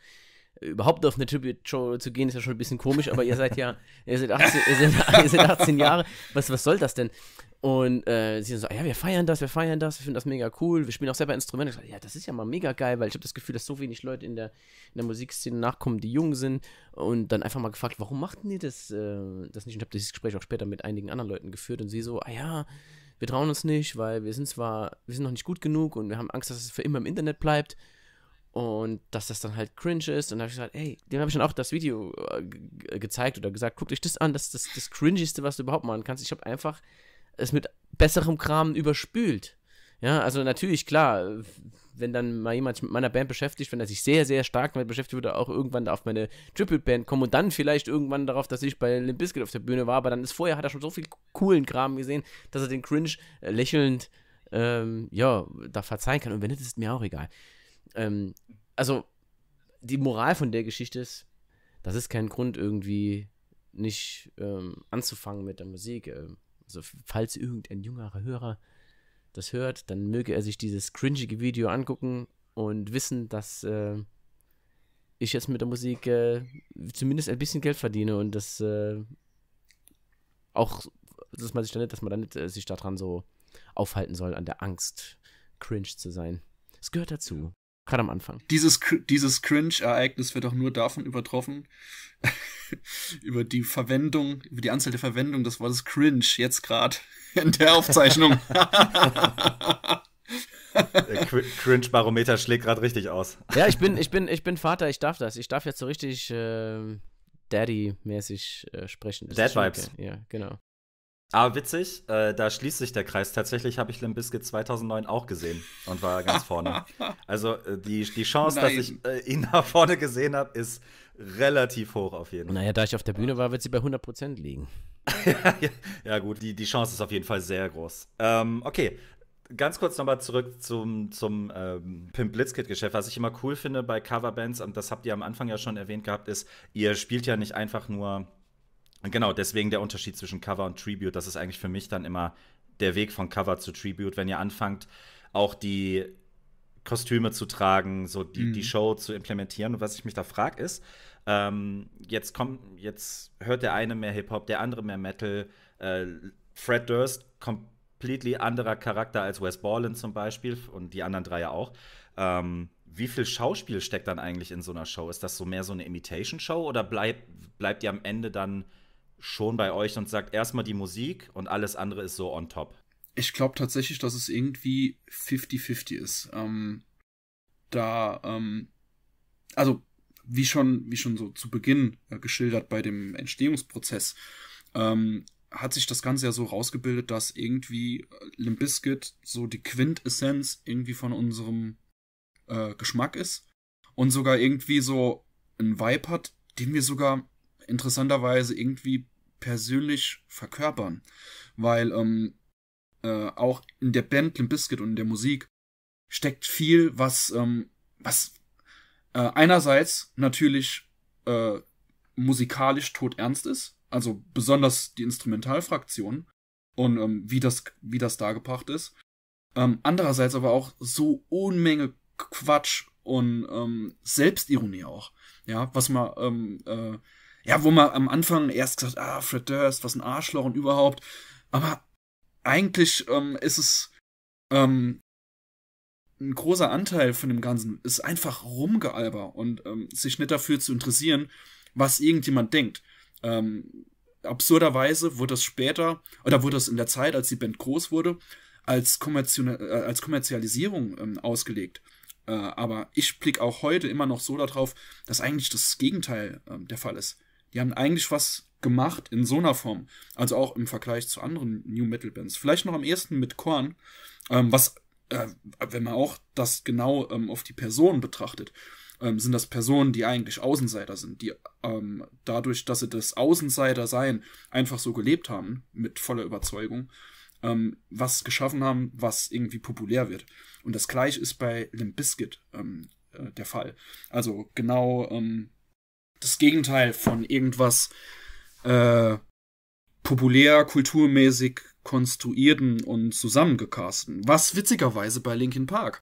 überhaupt auf eine Tribute-Show zu gehen, ist ja schon ein bisschen komisch, aber ihr seid ja, ihr seid 18, ihr seid, 18 <laughs> Jahre, was, was soll das denn? Und äh, sie so, ja, wir feiern das, wir feiern das, wir finden das mega cool, wir spielen auch selber Instrumente. Ich so, ja, das ist ja mal mega geil, weil ich habe das Gefühl, dass so wenig Leute in der, in der Musikszene nachkommen, die jung sind. Und dann einfach mal gefragt, warum machten die das, äh, das nicht? Und ich habe dieses Gespräch auch später mit einigen anderen Leuten geführt und sie so, ah ja, wir trauen uns nicht, weil wir sind zwar, wir sind noch nicht gut genug und wir haben Angst, dass es für immer im Internet bleibt und dass das dann halt cringe ist. Und da habe ich gesagt, ey, dem habe ich dann auch das Video äh, gezeigt oder gesagt, guck dich das an, das ist das, das cringigste, was du überhaupt machen kannst. Ich habe einfach es mit besserem Kram überspült. Ja, also natürlich, klar, wenn dann mal jemand mit meiner Band beschäftigt, wenn er sich sehr, sehr stark damit beschäftigt, würde er auch irgendwann auf meine Triple-Band kommen und dann vielleicht irgendwann darauf, dass ich bei Limp Bizkit auf der Bühne war, aber dann ist vorher, hat er schon so viel coolen Kram gesehen, dass er den Cringe äh, lächelnd, ähm, ja, da verzeihen kann. Und wenn nicht, ist es mir auch egal ähm, also die Moral von der Geschichte ist, das ist kein Grund irgendwie nicht ähm, anzufangen mit der Musik. Ähm. Also falls irgendein jüngerer Hörer das hört, dann möge er sich dieses cringige Video angucken und wissen, dass äh, ich jetzt mit der Musik äh, zumindest ein bisschen Geld verdiene und das äh, auch, dass man sich dann nicht, dass man dann nicht, äh, sich daran so aufhalten soll, an der Angst, cringe zu sein. Es gehört dazu. Gerade am Anfang. Dieses, dieses Cringe-Ereignis wird auch nur davon übertroffen, <laughs> über die Verwendung, über die Anzahl der Verwendung des Wortes cringe jetzt gerade in der Aufzeichnung. <laughs> der Cringe-Barometer schlägt gerade richtig aus. Ja, ich bin, ich bin, ich bin Vater, ich darf das. Ich darf jetzt so richtig äh, Daddy-mäßig äh, sprechen. Dad-Vibes. Okay. Ja, genau. Aber ah, witzig, äh, da schließt sich der Kreis. Tatsächlich habe ich Limp Bizkit 2009 auch gesehen und war ganz vorne. <laughs> also äh, die, die Chance, Nein. dass ich äh, ihn da vorne gesehen habe, ist relativ hoch auf jeden Fall. Naja, da ich auf der Bühne war, wird sie bei 100% liegen. <laughs> ja, gut, die, die Chance ist auf jeden Fall sehr groß. Ähm, okay, ganz kurz nochmal zurück zum, zum ähm, Pimp Blitzkit-Geschäft. Was ich immer cool finde bei Coverbands, und das habt ihr am Anfang ja schon erwähnt gehabt, ist, ihr spielt ja nicht einfach nur Genau, deswegen der Unterschied zwischen Cover und Tribute. Das ist eigentlich für mich dann immer der Weg von Cover zu Tribute, wenn ihr anfangt, auch die Kostüme zu tragen, so die, mhm. die Show zu implementieren. Und was ich mich da frage, ist, ähm, jetzt kommt, jetzt hört der eine mehr Hip-Hop, der andere mehr Metal. Äh, Fred Durst, completely anderer Charakter als Wes Borland zum Beispiel und die anderen drei ja auch. Ähm, wie viel Schauspiel steckt dann eigentlich in so einer Show? Ist das so mehr so eine Imitation-Show oder bleib, bleibt ihr am Ende dann schon bei euch und sagt erstmal die Musik und alles andere ist so on top? Ich glaube tatsächlich, dass es irgendwie 50-50 ist. Ähm, da, ähm, also wie schon, wie schon so zu Beginn äh, geschildert bei dem Entstehungsprozess, ähm, hat sich das Ganze ja so rausgebildet, dass irgendwie äh, Limp Bizkit so die Quintessenz irgendwie von unserem äh, Geschmack ist und sogar irgendwie so ein Vibe hat, den wir sogar interessanterweise irgendwie persönlich verkörpern. Weil ähm, äh, auch in der Band Limp Bizkit und in der Musik steckt viel, was, ähm, was äh, einerseits natürlich äh, musikalisch tot ernst ist, also besonders die Instrumentalfraktion und ähm, wie, das, wie das dargebracht ist. Ähm, andererseits aber auch so Unmenge Quatsch und ähm, Selbstironie auch, ja, was man ähm, äh, ja, wo man am Anfang erst gesagt, ah, Fred Durst, was ein Arschloch und überhaupt. Aber eigentlich ähm, ist es ähm, ein großer Anteil von dem Ganzen, ist einfach rumgealber und ähm, sich nicht dafür zu interessieren, was irgendjemand denkt. Ähm, absurderweise wurde das später, oder wurde das in der Zeit, als die Band groß wurde, als, Kommerzi äh, als Kommerzialisierung ähm, ausgelegt. Äh, aber ich blicke auch heute immer noch so darauf, dass eigentlich das Gegenteil äh, der Fall ist die haben eigentlich was gemacht in so einer Form. Also auch im Vergleich zu anderen New Metal Bands. Vielleicht noch am ehesten mit Korn, ähm, was, äh, wenn man auch das genau ähm, auf die Personen betrachtet, ähm, sind das Personen, die eigentlich Außenseiter sind, die ähm, dadurch, dass sie das Außenseiter-Sein einfach so gelebt haben, mit voller Überzeugung, ähm, was geschaffen haben, was irgendwie populär wird. Und das gleiche ist bei Limp Bizkit ähm, äh, der Fall. Also genau ähm, das Gegenteil von irgendwas äh, populär, kulturmäßig konstruierten und zusammengecasten. Was witzigerweise bei Linkin Park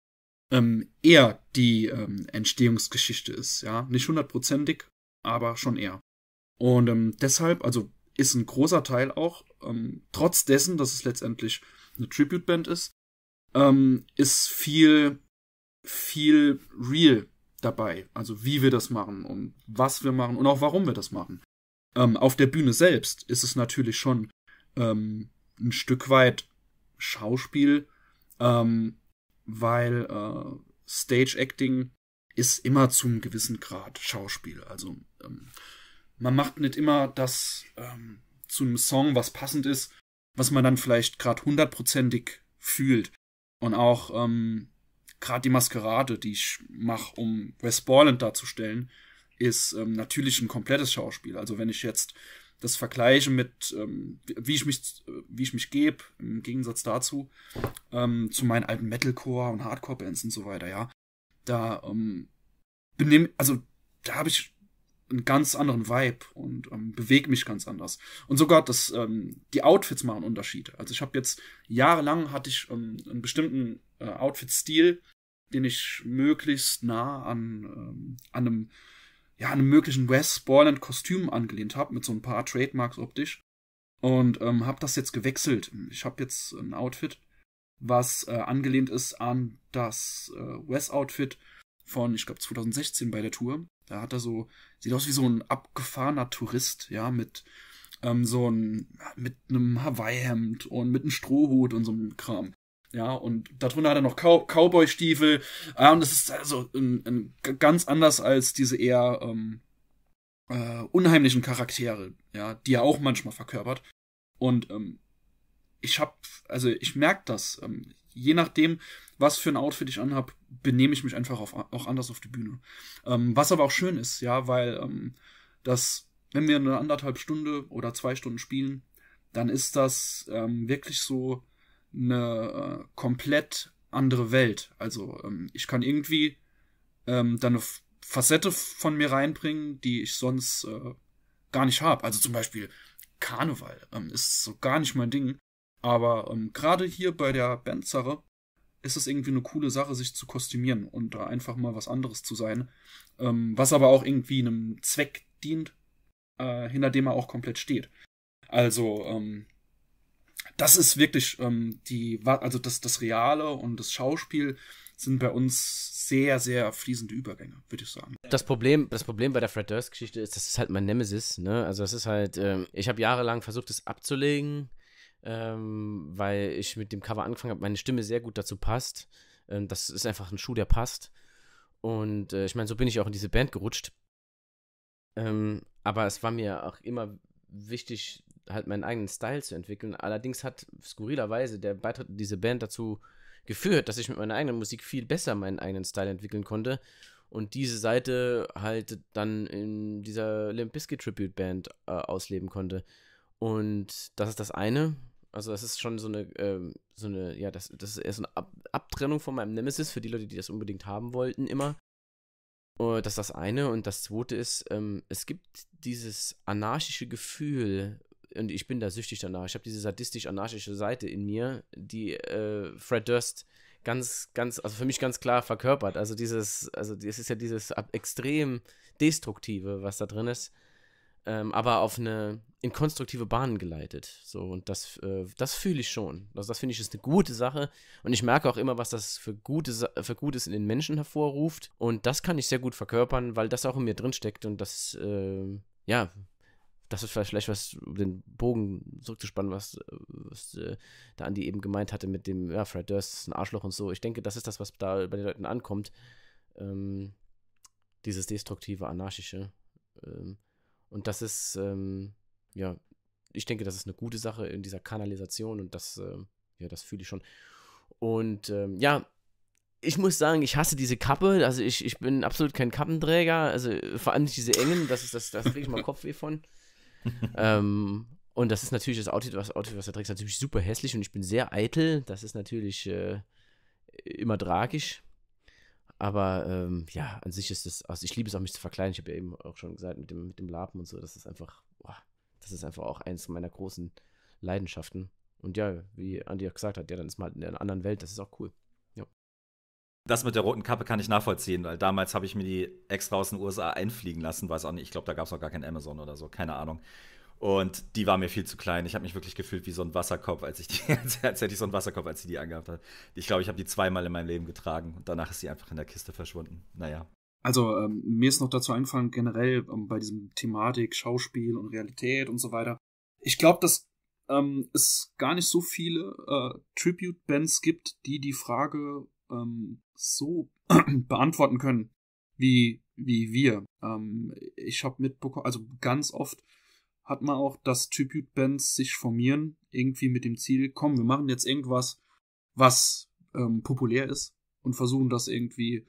ähm, eher die ähm, Entstehungsgeschichte ist, ja. Nicht hundertprozentig, aber schon eher. Und ähm, deshalb, also ist ein großer Teil auch, ähm, trotz dessen, dass es letztendlich eine Tribute-Band ist, ähm, ist viel, viel real dabei. Also wie wir das machen und was wir machen und auch warum wir das machen. Ähm, auf der Bühne selbst ist es natürlich schon ähm, ein Stück weit Schauspiel, ähm, weil äh, Stage Acting ist immer zu einem gewissen Grad Schauspiel. Also ähm, man macht nicht immer das ähm, zu einem Song, was passend ist, was man dann vielleicht gerade hundertprozentig fühlt. Und auch ähm, gerade die Maskerade, die ich mache, um Wes Borland darzustellen, ist ähm, natürlich ein komplettes Schauspiel. Also wenn ich jetzt das vergleiche mit, ähm, wie ich mich, äh, wie ich mich gebe, im Gegensatz dazu, ähm, zu meinen alten Metalcore und Hardcore-Bands und so weiter, ja, da ähm, benehm, also da habe ich einen ganz anderen Vibe und ähm, bewege mich ganz anders. Und sogar das, ähm, die Outfits machen Unterschiede. Also ich habe jetzt jahrelang hatte ich ähm, einen bestimmten äh, Outfit-Stil, den ich möglichst nah an, ähm, an einem, ja, einem möglichen Wes Borland-Kostüm angelehnt habe, mit so ein paar Trademarks optisch. Und ähm, habe das jetzt gewechselt. Ich habe jetzt ein Outfit, was äh, angelehnt ist an das äh, Wes-Outfit von, ich glaube, 2016 bei der Tour. Da hat er so, sieht aus wie so ein abgefahrener Tourist, ja, mit ähm, so ein, mit einem Hawaii-Hemd und mit einem Strohhut und so einem Kram. Ja, und darunter hat er noch Cow Cowboy-Stiefel. Ah, und das ist also ein, ein, ganz anders als diese eher ähm, äh, unheimlichen Charaktere, ja, die er auch manchmal verkörpert. Und ähm, ich hab, also ich merke das. Ähm, je nachdem, was für ein Outfit ich anhab, benehme ich mich einfach auf, auch anders auf die Bühne. Ähm, was aber auch schön ist, ja, weil ähm, das, wenn wir eine anderthalb Stunde oder zwei Stunden spielen, dann ist das ähm, wirklich so eine äh, komplett andere Welt. Also ähm, ich kann irgendwie ähm, dann eine Facette von mir reinbringen, die ich sonst äh, gar nicht habe. Also zum Beispiel Karneval ähm, ist so gar nicht mein Ding. Aber ähm, gerade hier bei der Bandsache ist es irgendwie eine coole Sache, sich zu kostümieren und da einfach mal was anderes zu sein, ähm, was aber auch irgendwie einem Zweck dient, äh, hinter dem er auch komplett steht. Also ähm, das ist wirklich ähm, die, also das, das Reale und das Schauspiel sind bei uns sehr, sehr fließende Übergänge, würde ich sagen. Das Problem, das Problem bei der Fred Durst-Geschichte ist, das ist halt mein Nemesis. Ne? Also es ist halt, ähm, ich habe jahrelang versucht, es abzulegen, ähm, weil ich mit dem Cover angefangen habe, meine Stimme sehr gut dazu passt. Ähm, das ist einfach ein Schuh, der passt. Und äh, ich meine, so bin ich auch in diese Band gerutscht. Ähm, aber es war mir auch immer wichtig, halt meinen eigenen Style zu entwickeln. Allerdings hat skurrilerweise der Beitritt in diese Band dazu geführt, dass ich mit meiner eigenen Musik viel besser meinen eigenen Style entwickeln konnte und diese Seite halt dann in dieser Limp Bizkit Tribute Band äh, ausleben konnte. Und das ist das eine. Also das ist schon so eine, ähm, so eine, ja, das, das ist eher so eine Ab Abtrennung von meinem Nemesis für die Leute, die das unbedingt haben wollten immer. Oh, das ist das eine. Und das zweite ist, ähm, es gibt dieses anarchische Gefühl, und ich bin da süchtig danach. Ich habe diese sadistisch-anarchische Seite in mir, die äh, Fred Durst ganz, ganz, also für mich ganz klar verkörpert. Also dieses, also es ist ja dieses extrem destruktive, was da drin ist, ähm, aber auf eine in konstruktive Bahnen geleitet. So und das, äh, das fühle ich schon. Also das finde ich ist eine gute Sache und ich merke auch immer, was das für Gutes, für Gutes in den Menschen hervorruft und das kann ich sehr gut verkörpern, weil das auch in mir drin steckt und das, äh, ja, das ist vielleicht was, um den Bogen zurückzuspannen, was, was äh, da Andi eben gemeint hatte mit dem, ja, Fred Durst ist ein Arschloch und so. Ich denke, das ist das, was da bei den Leuten ankommt. Ähm, dieses destruktive, anarchische. Ähm, und das ist, ähm, ja, ich denke, das ist eine gute Sache in dieser Kanalisation und das, äh, ja, das fühle ich schon. Und ähm, ja, ich muss sagen, ich hasse diese Kappe. Also ich, ich bin absolut kein Kappenträger. Also äh, vor allem nicht diese engen, das ist das, das kriege ich mal <laughs> Kopfweh von. <laughs> ähm, und das ist natürlich das Outfit, was, Outfit, was er trägt, ist natürlich super hässlich und ich bin sehr eitel. Das ist natürlich äh, immer tragisch. Aber ähm, ja, an sich ist es, also ich liebe es auch, mich zu verkleiden. Ich habe ja eben auch schon gesagt, mit dem, mit dem Lapen und so, das ist einfach, boah, das ist einfach auch eins meiner großen Leidenschaften. Und ja, wie Andi auch gesagt hat, ja, dann ist man halt in einer anderen Welt, das ist auch cool. Das mit der roten Kappe kann ich nachvollziehen, weil damals habe ich mir die extra aus den USA einfliegen lassen, weiß auch nicht, ich glaube, da gab es auch gar kein Amazon oder so, keine Ahnung. Und die war mir viel zu klein. Ich habe mich wirklich gefühlt wie so ein Wasserkopf, als ich die, <laughs> als hätte ich so einen Wasserkopf, als sie die angehabt hat. Ich glaube, ich habe die zweimal in meinem Leben getragen und danach ist sie einfach in der Kiste verschwunden. Naja. Also ähm, mir ist noch dazu eingefallen, generell ähm, bei diesem Thematik Schauspiel und Realität und so weiter. Ich glaube, dass ähm, es gar nicht so viele äh, Tribute-Bands gibt, die die Frage ähm, so <clears throat> beantworten können wie, wie wir. Ähm, ich habe mitbekommen, also ganz oft hat man auch, dass Tribute-Bands sich formieren, irgendwie mit dem Ziel, komm, wir machen jetzt irgendwas, was ähm, populär ist und versuchen das irgendwie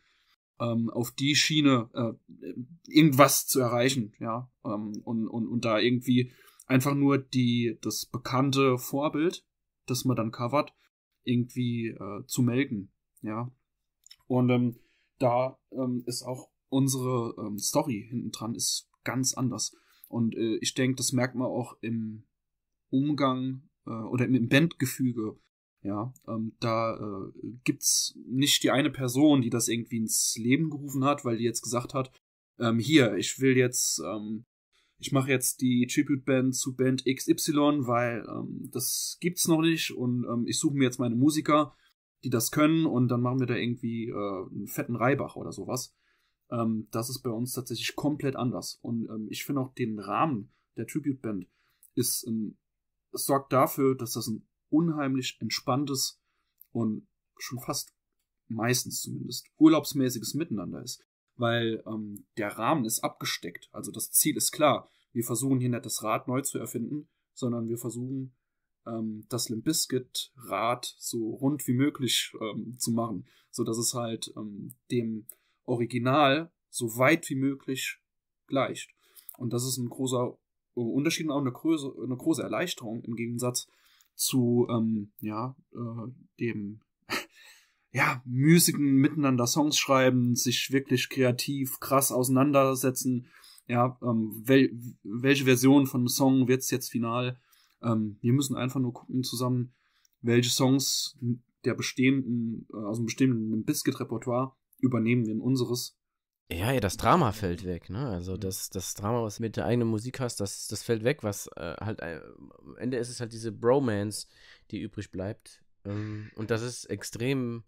ähm, auf die Schiene äh, irgendwas zu erreichen, ja, ähm, und, und, und da irgendwie einfach nur die, das bekannte Vorbild, das man dann covert, irgendwie äh, zu melken ja. Und ähm, da ähm, ist auch unsere ähm, Story hinten dran ist ganz anders. Und äh, ich denke, das merkt man auch im Umgang äh, oder im, Bandgefüge. Ja, ähm, da äh, gibt's nicht die eine Person, die das irgendwie ins Leben gerufen hat, weil die jetzt gesagt hat, ähm, hier, ich will jetzt, ähm, ich mache jetzt die Tribute-Band zu Band XY, weil ähm, das gibt's noch nicht und ähm, ich suche mir jetzt meine Musiker die das können und dann machen wir da irgendwie äh, einen fetten Reibach oder sowas. Ähm, das ist bei uns tatsächlich komplett anders. Und ähm, ich finde auch den Rahmen der Tribute Band ist ein, sorgt dafür, dass das ein unheimlich entspanntes und schon fast meistens zumindest urlaubsmäßiges Miteinander ist. Weil ähm, der Rahmen ist abgesteckt. Also das Ziel ist klar. Wir versuchen hier nicht das Rad neu zu erfinden, sondern wir versuchen ähm, das Limp Bizkit Rad so rund wie möglich ähm, zu machen, so dass es halt ähm, dem Original so weit wie möglich gleicht. Und das ist ein großer äh, Unterschied und auch eine, Größe, eine große Erleichterung im Gegensatz zu ähm, ja äh, dem <laughs> ja müßigen miteinander Songs schreiben, sich wirklich kreativ krass auseinandersetzen. Ja, ähm, wel welche Version von einem Song wird es jetzt final? Ähm, wir müssen einfach nur gucken zusammen, welche Songs der bestehenden, äh, aus also dem bestehenden Biscuit-Repertoire übernehmen wir in unseres. Ja, ja, das Drama fällt weg, ne? Also das, das Drama, was du mit der eigenen Musik hast, das, das fällt weg, was äh, halt äh, am Ende ist es halt diese Bromance, die übrig bleibt. Ähm, und das ist extrem,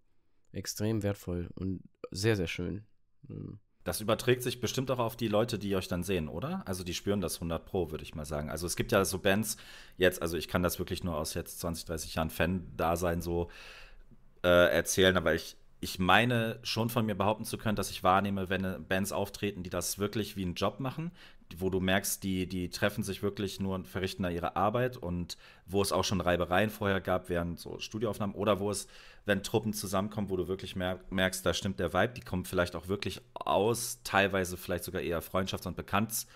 extrem wertvoll und sehr, sehr schön. Ähm. Das überträgt sich bestimmt auch auf die Leute, die euch dann sehen, oder? Also die spüren das 100 Pro, würde ich mal sagen. Also es gibt ja so Bands jetzt, also ich kann das wirklich nur aus jetzt 20, 30 Jahren Fan-Dasein so äh, erzählen, aber ich, ich meine schon von mir behaupten zu können, dass ich wahrnehme, wenn äh, Bands auftreten, die das wirklich wie einen Job machen, wo du merkst, die, die treffen sich wirklich nur und verrichten da ihre Arbeit und wo es auch schon Reibereien vorher gab während so Studioaufnahmen oder wo es wenn Truppen zusammenkommen, wo du wirklich merkst, da stimmt der Vibe, die kommen vielleicht auch wirklich aus, teilweise vielleicht sogar eher Freundschafts- und Bekannt,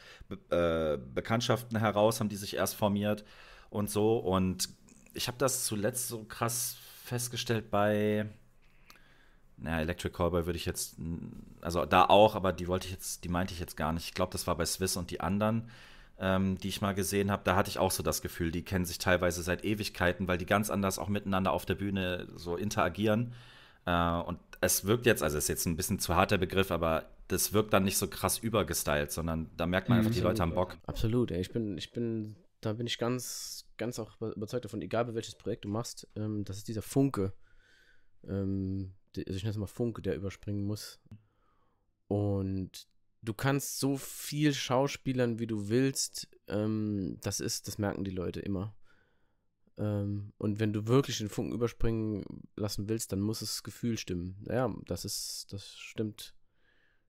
äh, Bekanntschaften heraus, haben die sich erst formiert und so. Und ich habe das zuletzt so krass festgestellt bei, naja, Electric Callboy würde ich jetzt, also da auch, aber die wollte ich jetzt, die meinte ich jetzt gar nicht. Ich glaube, das war bei Swiss und die anderen ähm, die ich mal gesehen habe, da hatte ich auch so das Gefühl, die kennen sich teilweise seit Ewigkeiten, weil die ganz anders auch miteinander auf der Bühne so interagieren. Äh, und es wirkt jetzt, also ist jetzt ein bisschen zu harter Begriff, aber das wirkt dann nicht so krass übergestylt, sondern da merkt man mhm. einfach, die Leute haben Bock. Absolut, ey. ich bin, ich bin, da bin ich ganz, ganz auch überzeugt davon, egal welches Projekt du machst, ähm, das ist dieser Funke, ähm, also ich nenne es mal Funke, der überspringen muss. Und du kannst so viel schauspielern, wie du willst. Ähm, das ist, das merken die Leute immer. Ähm, und wenn du wirklich den Funken überspringen lassen willst, dann muss das Gefühl stimmen. Ja, das ist, das stimmt,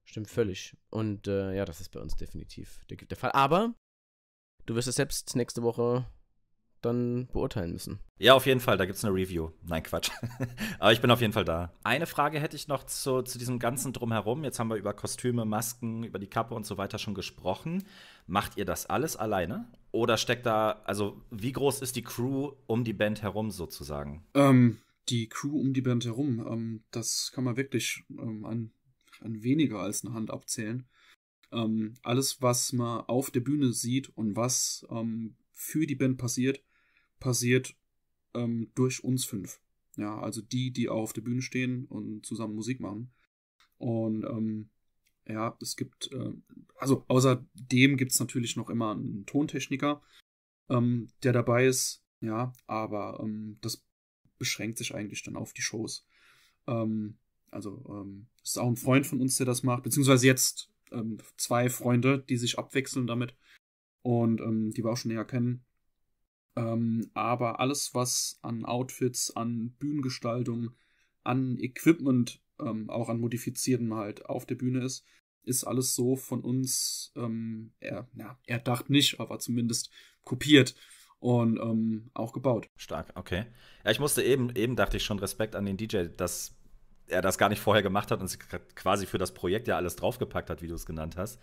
stimmt völlig. Und äh, ja, das ist bei uns definitiv der, der Fall. Aber du wirst es selbst nächste Woche dann beurteilen müssen. Ja, auf jeden Fall, da gibt es eine Review. Nein, Quatsch. <laughs> Aber ich bin auf jeden Fall da. Eine Frage hätte ich noch zu, zu diesem ganzen Drumherum. Jetzt haben wir über Kostüme, Masken, über die Kappe und so weiter schon gesprochen. Macht ihr das alles alleine? Oder steckt da, also wie groß ist die Crew um die Band herum sozusagen? Ähm, die Crew um die Band herum, ähm, das kann man wirklich ähm, an, an weniger als eine Hand abzählen. Ähm, alles, was man auf der Bühne sieht und was ähm, für die Band passiert, passiert ähm, durch uns fünf. Ja, also die, die auch auf der Bühne stehen und zusammen Musik machen. Und ähm, ja, es gibt, äh, also außerdem gibt es natürlich noch immer einen Tontechniker, ähm, der dabei ist, ja, aber ähm, das beschränkt sich eigentlich dann auf die Shows. Ähm, also ähm, ist auch ein Freund von uns, der das macht, beziehungsweise jetzt ähm, zwei Freunde, die sich abwechseln damit und ähm, die wir auch schon näher kennen. Ähm, aber alles, was an Outfits, an Bühnengestaltung, an Equipment, ähm, auch an Modifizierten halt auf der Bühne ist, ist alles so von uns ähm, er, ja, nicht, aber zumindest kopiert und ähm, auch gebaut. Stark, okay. Ja, ich musste eben, eben dachte ich schon Respekt an den DJ, dass er das gar nicht vorher gemacht hat und sich quasi für das Projekt ja alles draufgepackt hat, wie du es genannt hast.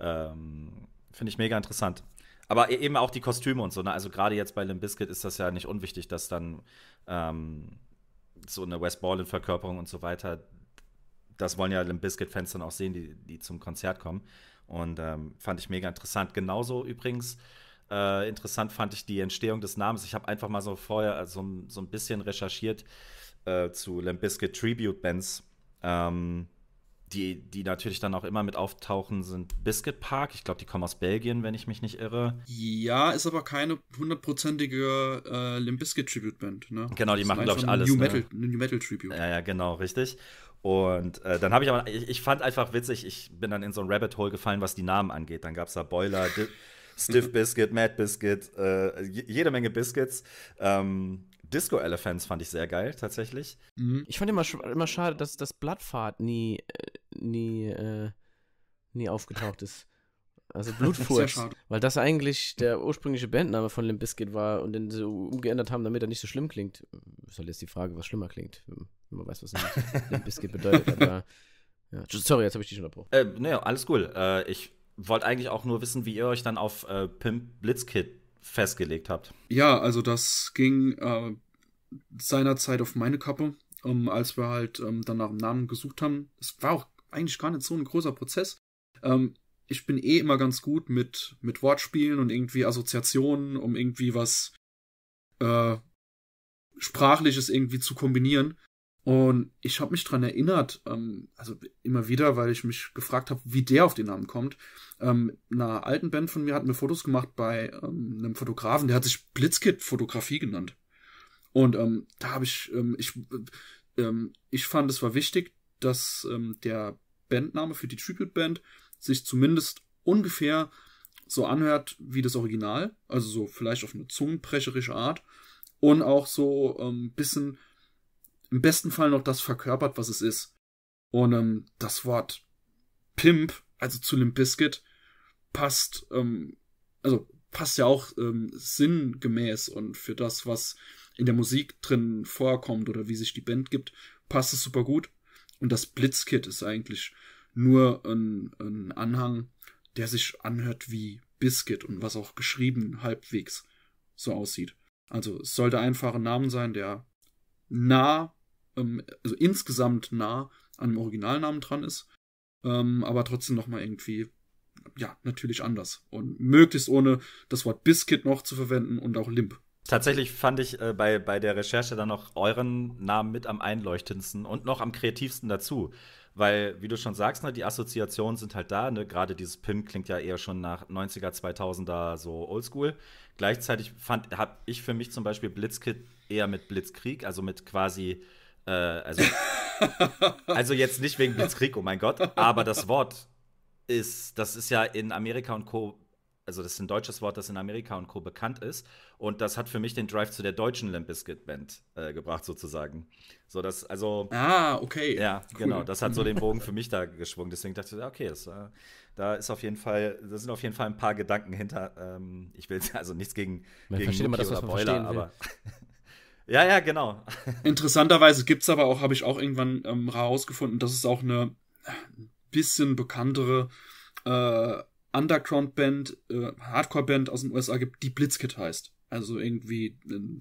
Ähm, Finde ich mega interessant. Aber e-, eben auch die Kostüme und so. Ne? Also gerade jetzt bei Limp Bizkit ist das ja nicht unwichtig, dass dann ähm, so eine West Borland-Verkörperung und so weiter, das wollen ja Limp Bizkit-Fans dann auch sehen, die, die zum Konzert kommen. Und ähm, fand ich mega interessant. Genauso übrigens äh, interessant fand ich die Entstehung des Namens. Ich habe einfach mal so vorher also, so ein bisschen recherchiert äh, zu Limp Bizkit Tribute Bands. Ähm, die, die natürlich dann auch immer mit auftauchen, sind Biscuit Park. Ich glaube, die kommen aus Belgien, wenn ich mich nicht irre. Ja, ist aber keine hundertprozentige äh, Limp Tribute Band. Ne? Genau, die das machen, glaube ich, alles. New, ne? New Metal Tribute. Ja, ja, genau, richtig. Und äh, dann habe ich aber, ich, ich, fand einfach witzig, ich bin dann in so ein Rabbit Hole gefallen, was die Namen angeht. Dann gab es da Boiler, <laughs> Stiff Biscuit, Mad Biscuit, äh, jede Menge Biscuits. Ähm, Disco Elephants fand ich sehr geil, tatsächlich. Mhm. Ich fand immer, sch immer schade, dass das Blattfahrt nie, äh, nie, äh, nie aufgetaucht ist. Also <laughs> Blutfurcht. weil das eigentlich der ursprüngliche Bandname von Limp Bizkit war und den sie umgeändert haben, damit er nicht so schlimm klingt. Ist halt jetzt die Frage, was schlimmer klingt, wenn man weiß, was Limp <laughs> Bizkit bedeutet. Aber, ja. Sorry, jetzt habe ich dich unterbrochen. Äh, naja, alles cool. Äh, ich wollte eigentlich auch nur wissen, wie ihr euch dann auf äh, Pimp Blitzkit festgelegt habt. Ja, also das ging äh, seinerzeit auf meine Kappe, ähm, als wir halt ähm, dann nach einem Namen gesucht haben. Es war auch eigentlich gar nicht so ein großer Prozess. Ähm, ich bin eh immer ganz gut mit, mit Wortspielen und irgendwie Assoziationen, um irgendwie was äh, Sprachliches irgendwie zu kombinieren. Und ich habe mich daran erinnert, ähm, also immer wieder, weil ich mich gefragt habe, wie der auf den Namen kommt. Ähm, einer alten Band von mir hat mir Fotos gemacht bei ähm, einem Fotografen, der hat sich Blitzkit Fotografie genannt. Und ähm, da habe ich, ähm, ich, äh, ähm, ich fand, es war wichtig, dass ähm, der Bandname für die Tribute Band sich zumindest ungefähr so anhört wie das Original, also so vielleicht auf eine zungenbrecherische Art und auch so ein ähm, bisschen im besten Fall noch das verkörpert, was es ist. Und ähm, das Wort Pimp, also zu Limp Biscuit, passt, ähm, also passt ja auch ähm, sinngemäß und für das, was in der Musik drin vorkommt oder wie sich die Band gibt, passt es super gut. Und das Blitzkit ist eigentlich nur ein, ein Anhang, der sich anhört wie Biscuit und was auch geschrieben halbwegs so aussieht. Also es soll der einfache Name sein, der nah ähm, also insgesamt nah an dem Originalnamen dran ist, ähm, aber trotzdem nochmal irgendwie, ja, natürlich anders. Und möglichst ohne das Wort Biscuit noch zu verwenden und auch Limp. Tatsächlich fand ich äh, bei, bei der Recherche dann noch euren Namen mit am einleuchtendsten und noch am kreativsten dazu. Weil, wie du schon sagst, ne, die Assoziationen sind halt da. Ne? Gerade dieses Pimp klingt ja eher schon nach 90er, 2000er so oldschool. Gleichzeitig fand habe ich für mich zum Beispiel Blitzkit eher mit Blitzkrieg, also mit quasi äh, also, also jetzt nicht wegen Blitzkrieg, oh mein Gott, aber das Wort ist, das ist ja in Amerika und Co. Also das ist ein deutsches Wort, das in Amerika und Co. bekannt ist. Und das hat für mich den Drive zu der deutschen Limp Bizkit Band äh, gebracht, sozusagen. So, das, also. Ah, okay. Ja, genau, cool. genau. Das hat so den <laughs> Bogen für mich da geschwungen. Deswegen dachte ich, okay, das, äh, da ist auf jeden Fall, da sind auf jeden Fall ein paar Gedanken hinter. Ähm, ich will also nichts gegen, Man gegen versteht immer das, was man Boiler, aber. <laughs> Ja, ja, genau. <laughs> Interessanterweise gibt es aber auch, habe ich auch irgendwann ähm, herausgefunden, dass es auch eine äh, bisschen bekanntere äh, Underground-Band, äh, Hardcore-Band aus den USA gibt, die Blitzkit heißt. Also irgendwie. Ähm,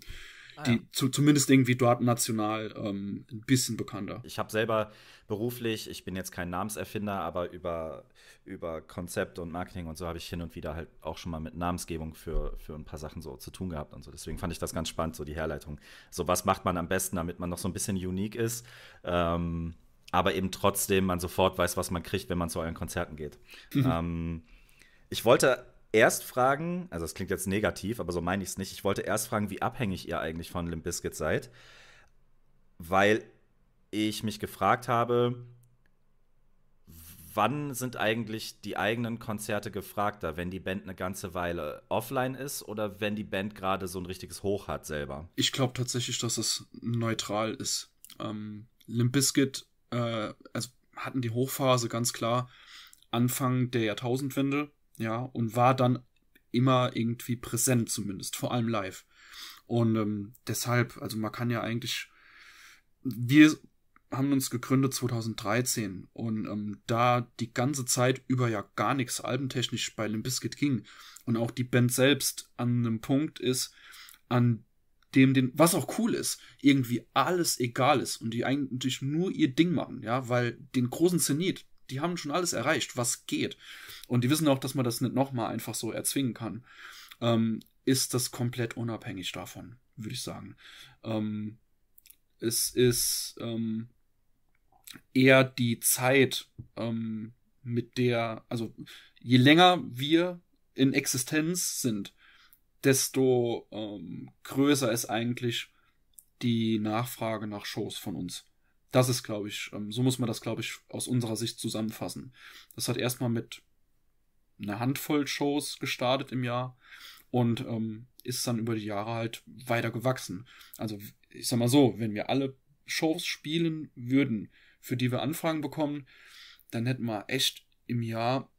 Ah, die, zu, zumindest irgendwie dort national ähm, ein bisschen bekannter. Ich habe selber beruflich, ich bin jetzt kein Namenserfinder, aber über, über Konzept und Marketing und so habe ich hin und wieder halt auch schon mal mit Namensgebung für, für ein paar Sachen so zu tun gehabt und so. Deswegen fand ich das ganz spannend, so die Herleitung. So, was macht man am besten, damit man noch so ein bisschen unique ist? Ähm, aber eben trotzdem man sofort weiß, was man kriegt, wenn man zu euren Konzerten geht. Mhm. <laughs> Ähm, ich wollte erst fragen, also das klingt jetzt negativ, aber so meine ich es nicht. Ich wollte erst fragen, wie abhängig ihr eigentlich von Limp Bizkit seid, weil ich mich gefragt habe, wann sind eigentlich die eigenen Konzerte gefragter, wenn die Band eine ganze Weile offline ist oder wenn die Band gerade so ein richtiges Hoch hat selber? Ich glaube tatsächlich, dass es neutral ist. Ähm, Limp Bizkit, äh, also hatten die Hochphase ganz klar Anfang der Jahrtausendwende ja, und war dann immer irgendwie präsent zumindest, vor allem live. Und ähm, deshalb, also man kann ja eigentlich, wir haben uns gegründet 2013 und ähm, da die ganze Zeit über ja gar nichts albentechnisch bei Limp Bizkit ging und auch die Band selbst an einem Punkt ist, an dem den, was auch cool ist, irgendwie alles egal ist und die eigentlich nur ihr Ding machen, ja, weil den großen Zenit, die haben schon alles erreicht, was geht. Und die wissen auch, dass man das nicht nochmal einfach so erzwingen kann. Ähm, ist das komplett unabhängig davon, würde ich sagen. Ähm, es ist ähm, eher die Zeit, ähm, mit der, also je länger wir in Existenz sind, desto ähm, größer ist eigentlich die Nachfrage nach Shows von uns. Das ist, glaube ich, ähm, so muss man das, glaube ich, aus unserer Sicht zusammenfassen. Das hat erstmal mit einer Handvoll Shows gestartet im Jahr und ähm, ist dann über die Jahre halt weiter gewachsen. Also ich sag mal so, wenn wir alle Shows spielen würden, für die wir Anfragen bekommen, dann hätten wir echt im Jahr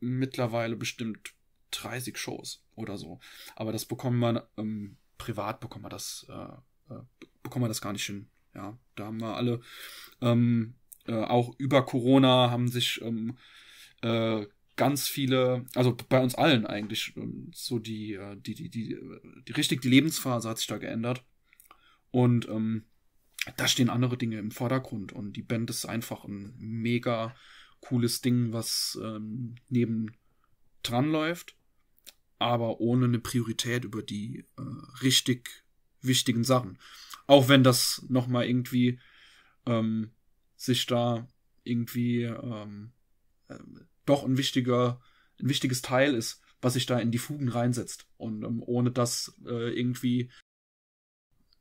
mittlerweile bestimmt 30 Shows oder so. Aber das bekommen wir ähm, privat bekommen wir das äh, äh, bekommen wir das gar nicht hin. Ja, da haben wir alle ähm, äh, auch über Corona haben sich ähm, äh, ganz viele, also bei uns allen eigentlich, ähm, so die, äh, die, die, die, die richtig die Lebensphase hat sich da geändert. Und ähm, da stehen andere Dinge im Vordergrund und die Band ist einfach ein mega cooles Ding, was ähm, neben dran läuft, aber ohne eine Priorität, über die äh, richtig wichtigen Sachen. Auch wenn das nochmal irgendwie ähm, sich da irgendwie ähm, äh, doch ein wichtiger, ein wichtiges Teil ist, was sich da in die Fugen reinsetzt. Und ähm, ohne das äh, irgendwie